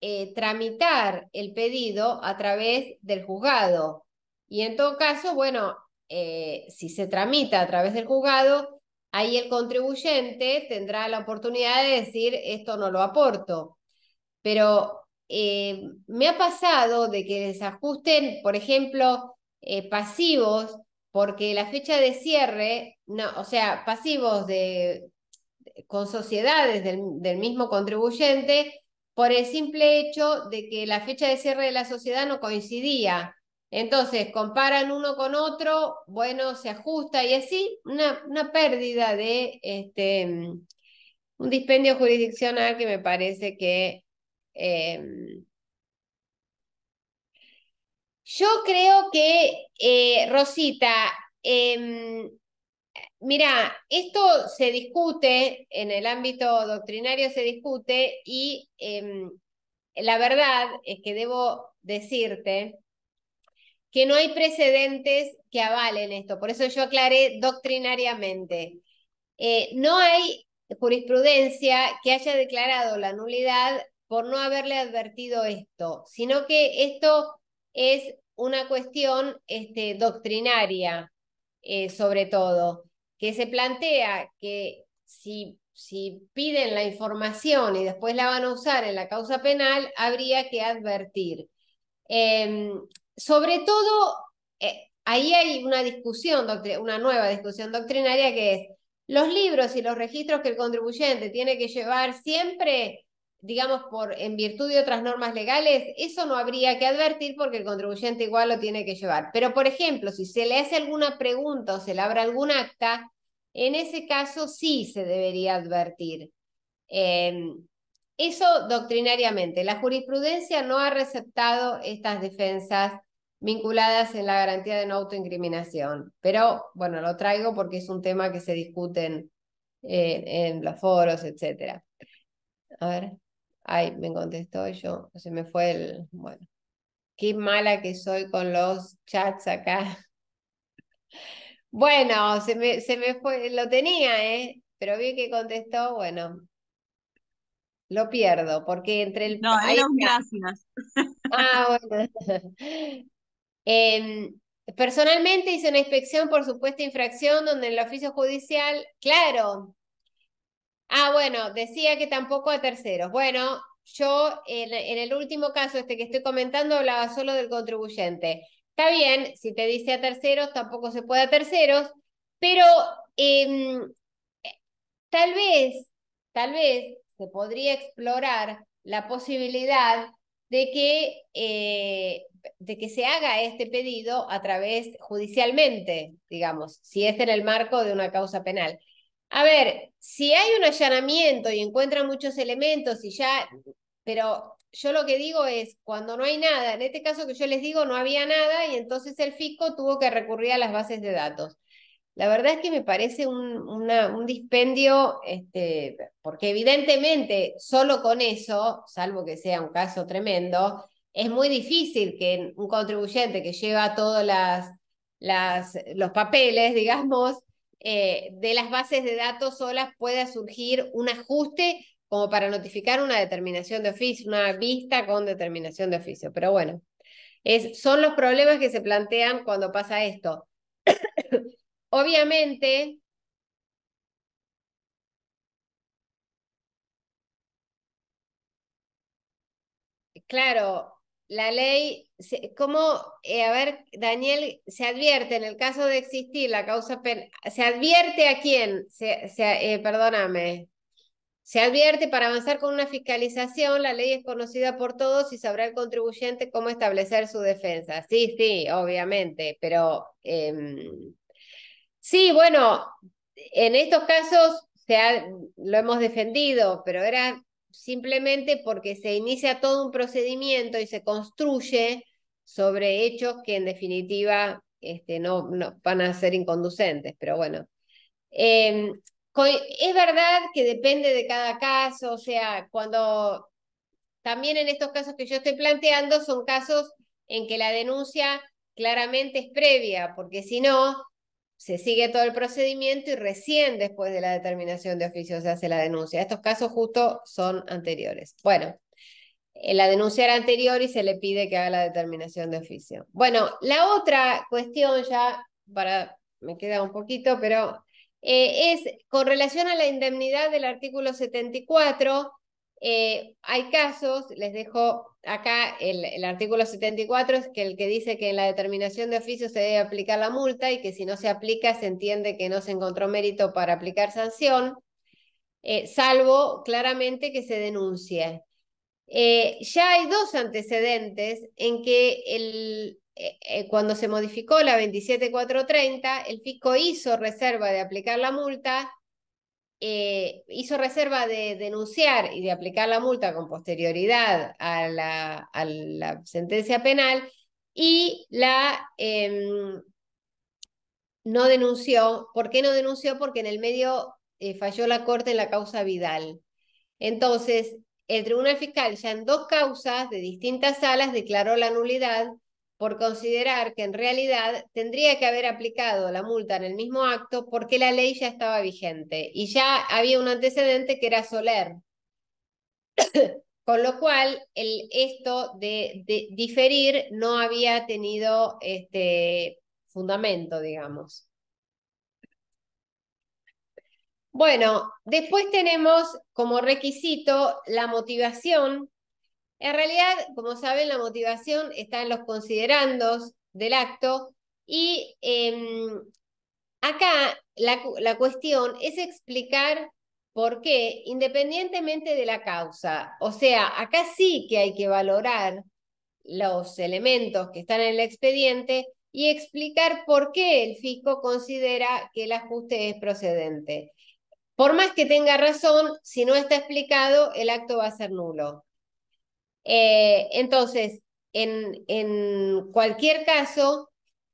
eh, tramitar el pedido a través del juzgado. Y en todo caso, bueno, si se tramita a través del juzgado, ahí el contribuyente tendrá la oportunidad de decir, esto no lo aporto. Pero eh, me ha pasado de que desajusten, por ejemplo, eh, pasivos, porque la fecha de cierre, no, o sea, pasivos de, con sociedades del, del mismo contribuyente, por el simple hecho de que la fecha de cierre de la sociedad no coincidía. Entonces, comparan uno con otro, bueno, se ajusta y así una, una pérdida de este, mm, un dispendio jurisdiccional que me parece que Em, yo creo que, eh, Rosita, em, mira, esto se discute en el ámbito doctrinario, se discute y em, la verdad es que debo decirte que no hay precedentes que avalen esto, por eso yo aclaré doctrinariamente. Eh, no hay jurisprudencia que haya declarado la nulidad por no haberle advertido esto, sino que esto es una cuestión este, doctrinaria, eh, sobre todo, que se plantea que si, si piden la información y después la van a usar en la causa penal, habría que advertir. Em, sobre todo, eh, ahí hay una discusión, una nueva discusión doctrinaria que es, los libros y los registros que el contribuyente tiene que llevar siempre digamos, por, en virtud de otras normas legales, eso no habría que advertir porque el contribuyente igual lo tiene que llevar. Pero, por ejemplo, si se le hace alguna pregunta o se le abre algún acta, en ese caso sí se debería advertir. Em, eso doctrinariamente. La jurisprudencia no ha receptado estas defensas vinculadas en la garantía de no autoincriminación. Pero, bueno, lo traigo porque es un tema que se discute en, eh, en los foros, etc. A ver. Ay, me contestó yo, se me fue el, bueno, qué mala que soy con los chats acá. *laughs* Bueno, se me, se me fue, lo tenía, ¿eh? Pero vi que contestó, bueno, lo pierdo, porque entre el... No, hay gracias. Ah, bueno. *laughs* Em, personalmente hice una inspección por supuesta infracción donde el oficio judicial, claro, Ah, bueno, decía que tampoco a terceros. Bueno, yo en, el último caso, este que estoy comentando, hablaba solo del contribuyente. Está bien, si te dice a terceros, tampoco se puede a terceros, pero em, tal vez, tal vez se podría explorar la posibilidad de que, eh, de que se haga este pedido a través judicialmente, digamos, si es en el marco de una causa penal. A ver, si hay un allanamiento y encuentran muchos elementos y ya, pero yo lo que digo es, cuando no hay nada, en este caso que yo les digo, no había nada y entonces el fisco tuvo que recurrir a las bases de datos. La verdad es que me parece un, un dispendio, este, porque evidentemente solo con eso, salvo que sea un caso tremendo, es muy difícil que un contribuyente que lleva todos los papeles, digamos, eh, de las bases de datos solas pueda surgir un ajuste como para notificar una determinación de oficio, una vista con determinación de oficio. Pero bueno, es, son los problemas que se plantean cuando pasa esto. *coughs* Obviamente, claro, la ley, ¿cómo, eh, a ver, Daniel, se advierte en el caso de existir la causa penal, se advierte a quién, eh, perdóname, se advierte para avanzar con una fiscalización, la ley es conocida por todos y sabrá el contribuyente cómo establecer su defensa. Sí, sí, obviamente, pero em, sí, bueno, en estos casos se lo hemos defendido, pero era simplemente porque se inicia todo un procedimiento y se construye sobre hechos que en definitiva este, no, no, van a ser inconducentes, pero bueno. Eh, es verdad que depende de cada caso, o sea, cuando también en estos casos que yo estoy planteando son casos en que la denuncia claramente es previa, porque si no, se sigue todo el procedimiento y recién después de la determinación de oficio se hace la denuncia. Estos casos justo son anteriores. Bueno, eh, la denuncia era anterior y se le pide que haga la determinación de oficio. Bueno, la otra cuestión ya, para, me queda un poquito, pero eh, es con relación a la indemnidad del artículo 74. Eh, hay casos, les dejo acá el, artículo 74 es que el que dice que en la determinación de oficio se debe aplicar la multa y que si no se aplica se entiende que no se encontró mérito para aplicar sanción, eh, salvo claramente que se denuncie. Eh, ya hay dos antecedentes en que eh, cuando se modificó la 27430, el fisco hizo reserva de aplicar la multa eh, hizo reserva de denunciar y de aplicar la multa con posterioridad a la, sentencia penal y la em, no denunció. ¿Por qué no denunció? Porque en el medio eh, falló la corte en la causa Vidal. Entonces, el tribunal fiscal ya en dos causas de distintas salas declaró la nulidad por considerar que en realidad tendría que haber aplicado la multa en el mismo acto porque la ley ya estaba vigente y ya había un antecedente que era Soler. *coughs* Con lo cual, el, esto de, diferir no había tenido este fundamento, digamos. Bueno, después tenemos como requisito la motivación en realidad, como saben, la motivación está en los considerandos del acto y em, acá la cuestión es explicar por qué, independientemente de la causa. O sea, acá sí que hay que valorar los elementos que están en el expediente y explicar por qué el fisco considera que el ajuste es procedente. Por más que tenga razón, si no está explicado, el acto va a ser nulo. Eh, entonces, en, en, cualquier caso,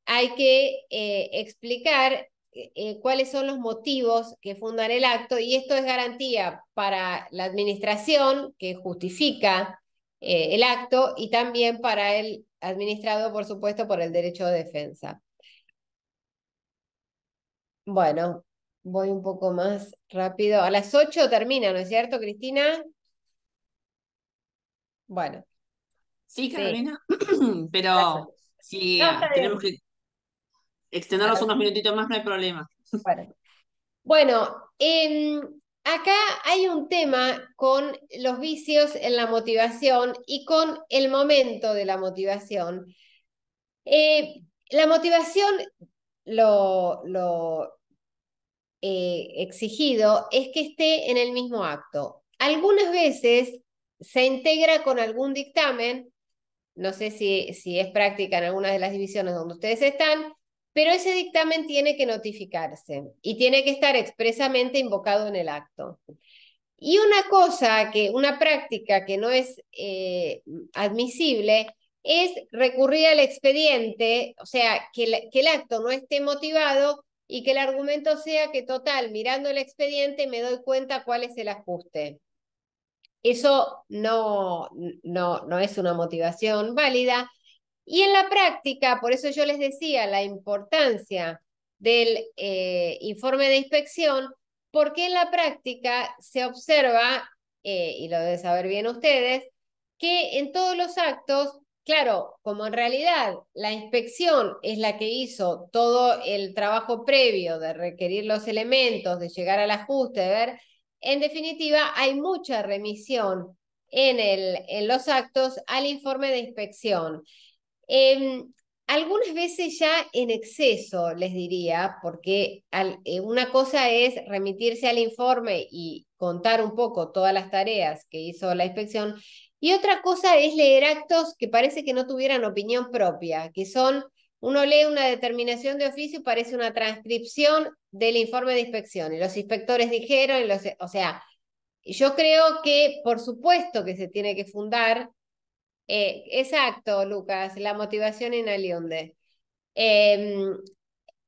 hay que eh, explicar eh, cuáles son los motivos que fundan el acto y esto es garantía para la administración que justifica el acto y también para el administrado, por supuesto, por el derecho de defensa. Bueno, voy un poco más rápido. A las 8 termina, ¿no es cierto, Cristina? Bueno. Sí, Carolina, *clears throat* pero si tenemos que extendernos unos minutitos más, no hay problema. Bueno, bueno em, acá hay un tema con los vicios en la motivación y con el momento de la motivación. Eh, la motivación, lo, lo eh, exigido, es que esté en el mismo acto. Algunas veces se integra con algún dictamen, no sé si, si es práctica en algunas de las divisiones donde ustedes están, pero ese dictamen tiene que notificarse y tiene que estar expresamente invocado en el acto. Y una cosa, que, una práctica que no es eh, admisible es recurrir al expediente, o sea, que, que el acto no esté motivado y que el argumento sea que total, mirando el expediente me doy cuenta cuál es el ajuste. Eso no, no, es una motivación válida. Y en la práctica, por eso yo les decía la importancia del eh, informe de inspección, porque en la práctica se observa, eh, y lo deben saber bien ustedes, que en todos los actos, claro, como en realidad la inspección es la que hizo todo el trabajo previo de requerir los elementos, de llegar al ajuste, de ver, en definitiva, hay mucha remisión en, el, en los actos al informe de inspección. Em, algunas veces ya en exceso, les diría, porque eh, una cosa es remitirse al informe y contar un poco todas las tareas que hizo la inspección, y otra cosa es leer actos que parece que no tuvieran opinión propia, que son uno lee una determinación de oficio y parece una transcripción del informe de inspección. Y los inspectores dijeron, los, o sea, yo creo que por supuesto que se tiene que fundar, eh, exacto, Lucas, la motivación en Alionde. Em,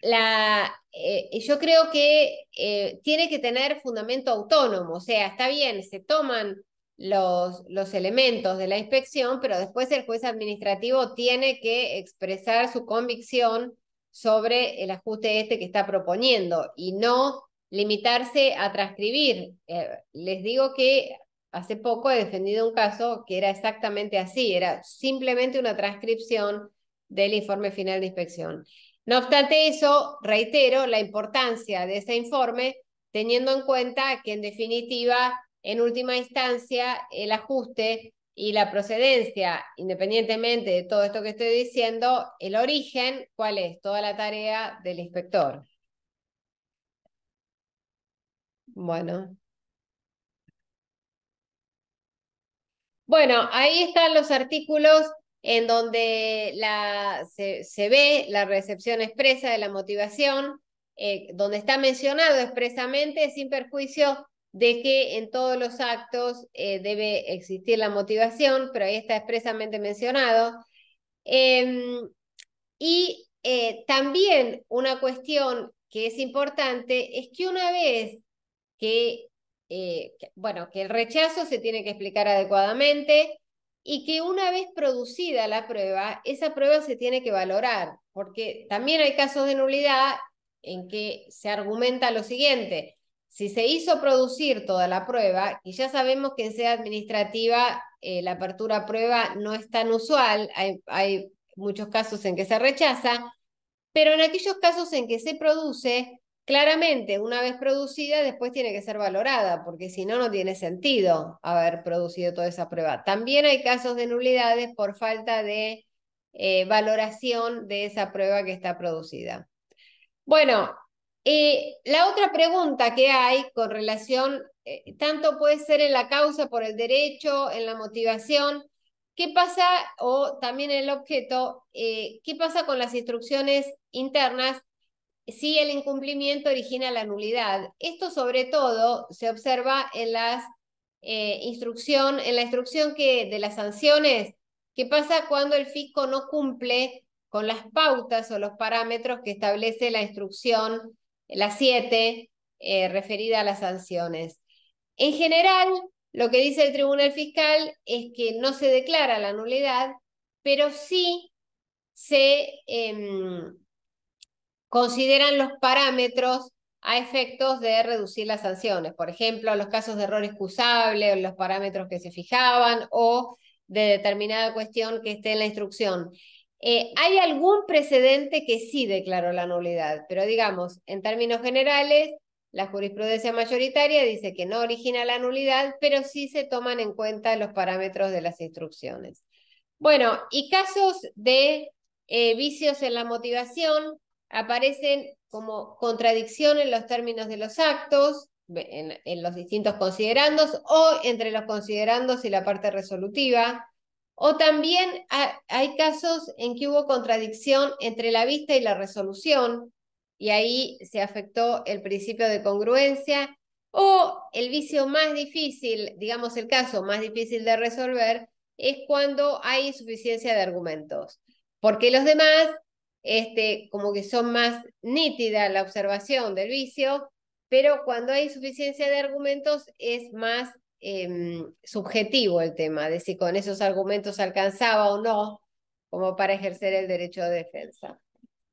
la, eh, yo creo que eh, tiene que tener fundamento autónomo, o sea, está bien, se toman los, elementos de la inspección, pero después el juez administrativo tiene que expresar su convicción sobre el ajuste este que está proponiendo y no limitarse a transcribir. Eh, les digo que hace poco he defendido un caso que era exactamente así, era simplemente una transcripción del informe final de inspección. No obstante eso, reitero la importancia de ese informe, teniendo en cuenta que en definitiva en última instancia, el ajuste y la procedencia, independientemente de todo esto que estoy diciendo, el origen, ¿cuál es? Toda la tarea del inspector. Bueno. Bueno, ahí están los artículos en donde la, se, ve la recepción expresa de la motivación, eh, donde está mencionado expresamente, sin perjuicio de que en todos los actos eh, debe existir la motivación, pero ahí está expresamente mencionado. Em, y eh, también una cuestión que es importante es que una vez eh, que, bueno, que el rechazo se tiene que explicar adecuadamente y que una vez producida la prueba, esa prueba se tiene que valorar, porque también hay casos de nulidad en que se argumenta lo siguiente, si se hizo producir toda la prueba, y ya sabemos que en sede administrativa eh, la apertura a prueba no es tan usual, hay, muchos casos en que se rechaza, pero en aquellos casos en que se produce, claramente una vez producida, después tiene que ser valorada, porque si no, no tiene sentido haber producido toda esa prueba. También hay casos de nulidades por falta de eh, valoración de esa prueba que está producida. Bueno, eh, la otra pregunta que hay con relación, eh, tanto puede ser en la causa por el derecho, en la motivación, ¿qué pasa, o también en el objeto, eh, qué pasa con las instrucciones internas si el incumplimiento origina la nulidad? Esto sobre todo se observa en las instrucción, en la instrucción que, de las sanciones, ¿qué pasa cuando el fisco no cumple con las pautas o los parámetros que establece la instrucción la 7, eh, referida a las sanciones. En general, lo que dice el Tribunal Fiscal es que no se declara la nulidad, pero sí se em, consideran los parámetros a efectos de reducir las sanciones, por ejemplo, los casos de error excusable, los parámetros que se fijaban o de determinada cuestión que esté en la instrucción. Eh, hay algún precedente que sí declaró la nulidad, pero digamos, en términos generales, la jurisprudencia mayoritaria dice que no origina la nulidad, pero sí se toman en cuenta los parámetros de las instrucciones. Bueno, y casos de eh, vicios en la motivación aparecen como contradicción en los términos de los actos, en los distintos considerandos o entre los considerandos y la parte resolutiva o también hay casos en que hubo contradicción entre la vista y la resolución, y ahí se afectó el principio de congruencia, o el vicio más difícil, digamos el caso más difícil de resolver, es cuando hay insuficiencia de argumentos, porque los demás, este, como que son más nítida la observación del vicio, pero cuando hay insuficiencia de argumentos es más Em, subjetivo el tema, de si con esos argumentos alcanzaba o no como para ejercer el derecho de defensa.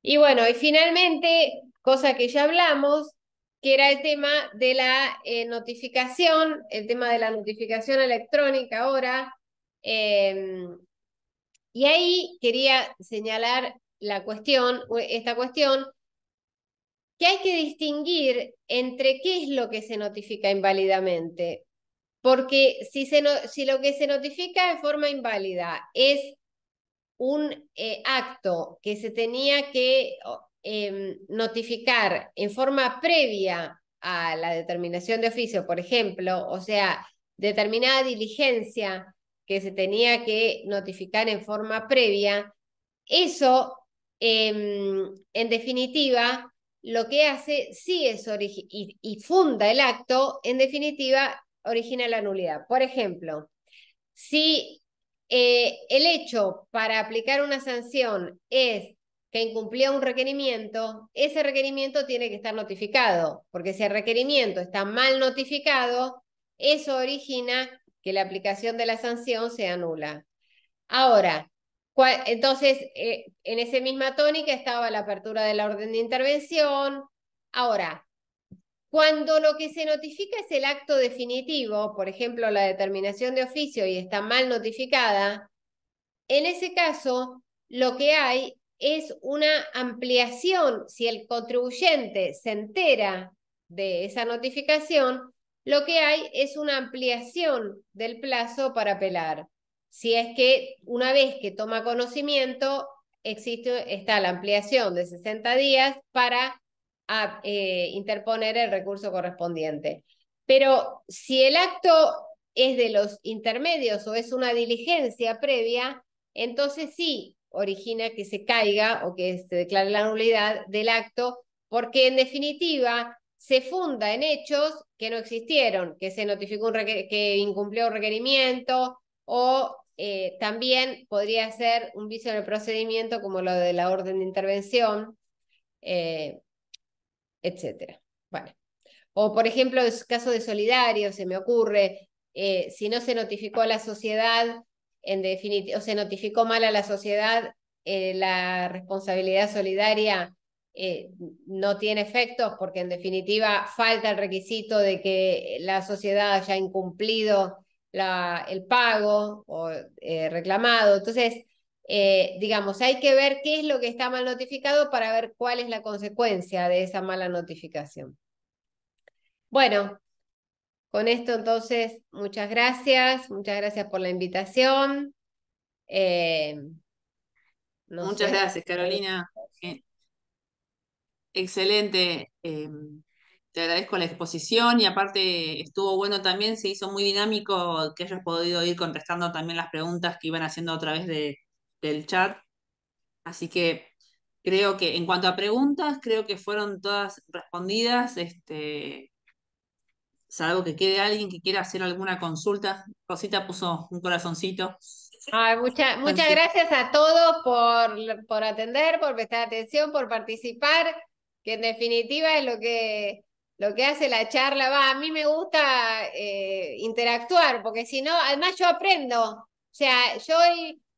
Y bueno, y finalmente, cosa que ya hablamos, que era el tema de la eh, notificación, el tema de la notificación electrónica ahora. Em, y ahí quería señalar la cuestión, esta cuestión, que hay que distinguir entre qué es lo que se notifica inválidamente. Porque si, lo que se notifica de forma inválida es un eh, acto que se tenía que oh, em, notificar en forma previa a la determinación de oficio, por ejemplo, o sea, determinada diligencia que se tenía que notificar en forma previa, eso, em, en definitiva, lo que hace sí es y, y funda el acto, en definitiva, origina la nulidad. Por ejemplo, si eh, el hecho para aplicar una sanción es que incumplía un requerimiento, ese requerimiento tiene que estar notificado, porque si el requerimiento está mal notificado, eso origina que la aplicación de la sanción se anula. Ahora, entonces, eh, en esa misma tónica estaba la apertura de la orden de intervención. Ahora, cuando lo que se notifica es el acto definitivo, por ejemplo, la determinación de oficio y está mal notificada, en ese caso lo que hay es una ampliación. Si el contribuyente se entera de esa notificación, lo que hay es una ampliación del plazo para apelar. Si es que una vez que toma conocimiento, existe, está la ampliación de 60 días para a eh, interponer el recurso correspondiente. Pero si el acto es de los intermedios o es una diligencia previa, entonces sí origina que se caiga o que se declare la nulidad del acto, porque en definitiva se funda en hechos que no existieron, que se notificó un que incumplió un requerimiento o eh, también podría ser un vicio en el procedimiento como lo de la orden de intervención. Eh, etcétera. O, por ejemplo, el caso de Solidario, se me ocurre, eh, si no se notificó a la sociedad, en o se notificó mal a la sociedad, eh, la responsabilidad solidaria eh, no tiene efectos porque en definitiva falta el requisito de que la sociedad haya incumplido la, el pago o reclamado. Entonces, eh, digamos, hay que ver qué es lo que está mal notificado para ver cuál es la consecuencia de esa mala notificación. Bueno, con esto entonces, muchas gracias, muchas gracias por la invitación. Eh, muchas gracias, Carolina. Eh, excelente. te agradezco la exposición y aparte estuvo bueno también, se hizo muy dinámico que hayas podido ir contestando también las preguntas que iban haciendo a través de, el chat. Así que creo que en cuanto a preguntas, creo que fueron todas respondidas. Este, salvo que quede alguien que quiera hacer alguna consulta. Rosita puso un corazoncito. muchas gracias a todos por, por atender, por prestar atención, por participar, que en definitiva es lo que, lo que hace la charla. Va, a mí me gusta eh, interactuar, porque si no, además yo aprendo. O sea, yo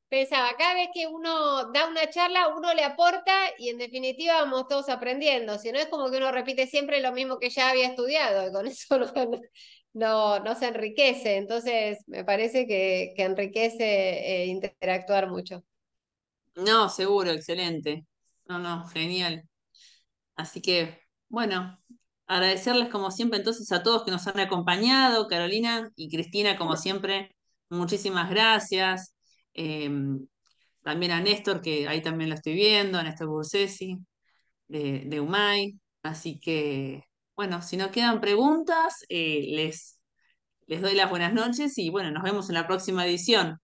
pensaba, cada vez que uno da una charla, uno le aporta y en definitiva vamos todos aprendiendo. Si no es como que uno repite siempre lo mismo que ya había estudiado y con *laughs* eso no, no, se enriquece. Entonces, me parece que, enriquece eh, interactuar mucho. No, seguro, excelente. No, no, genial. Así que, bueno, agradecerles como siempre entonces a todos que nos han acompañado, Carolina y Cristina, como siempre, muchísimas gracias. Em, también a Néstor, que ahí también lo estoy viendo, a Néstor Bursesi, de, de Así que, bueno, si no quedan preguntas, eh, les, les doy las buenas noches y bueno, nos vemos en la próxima edición.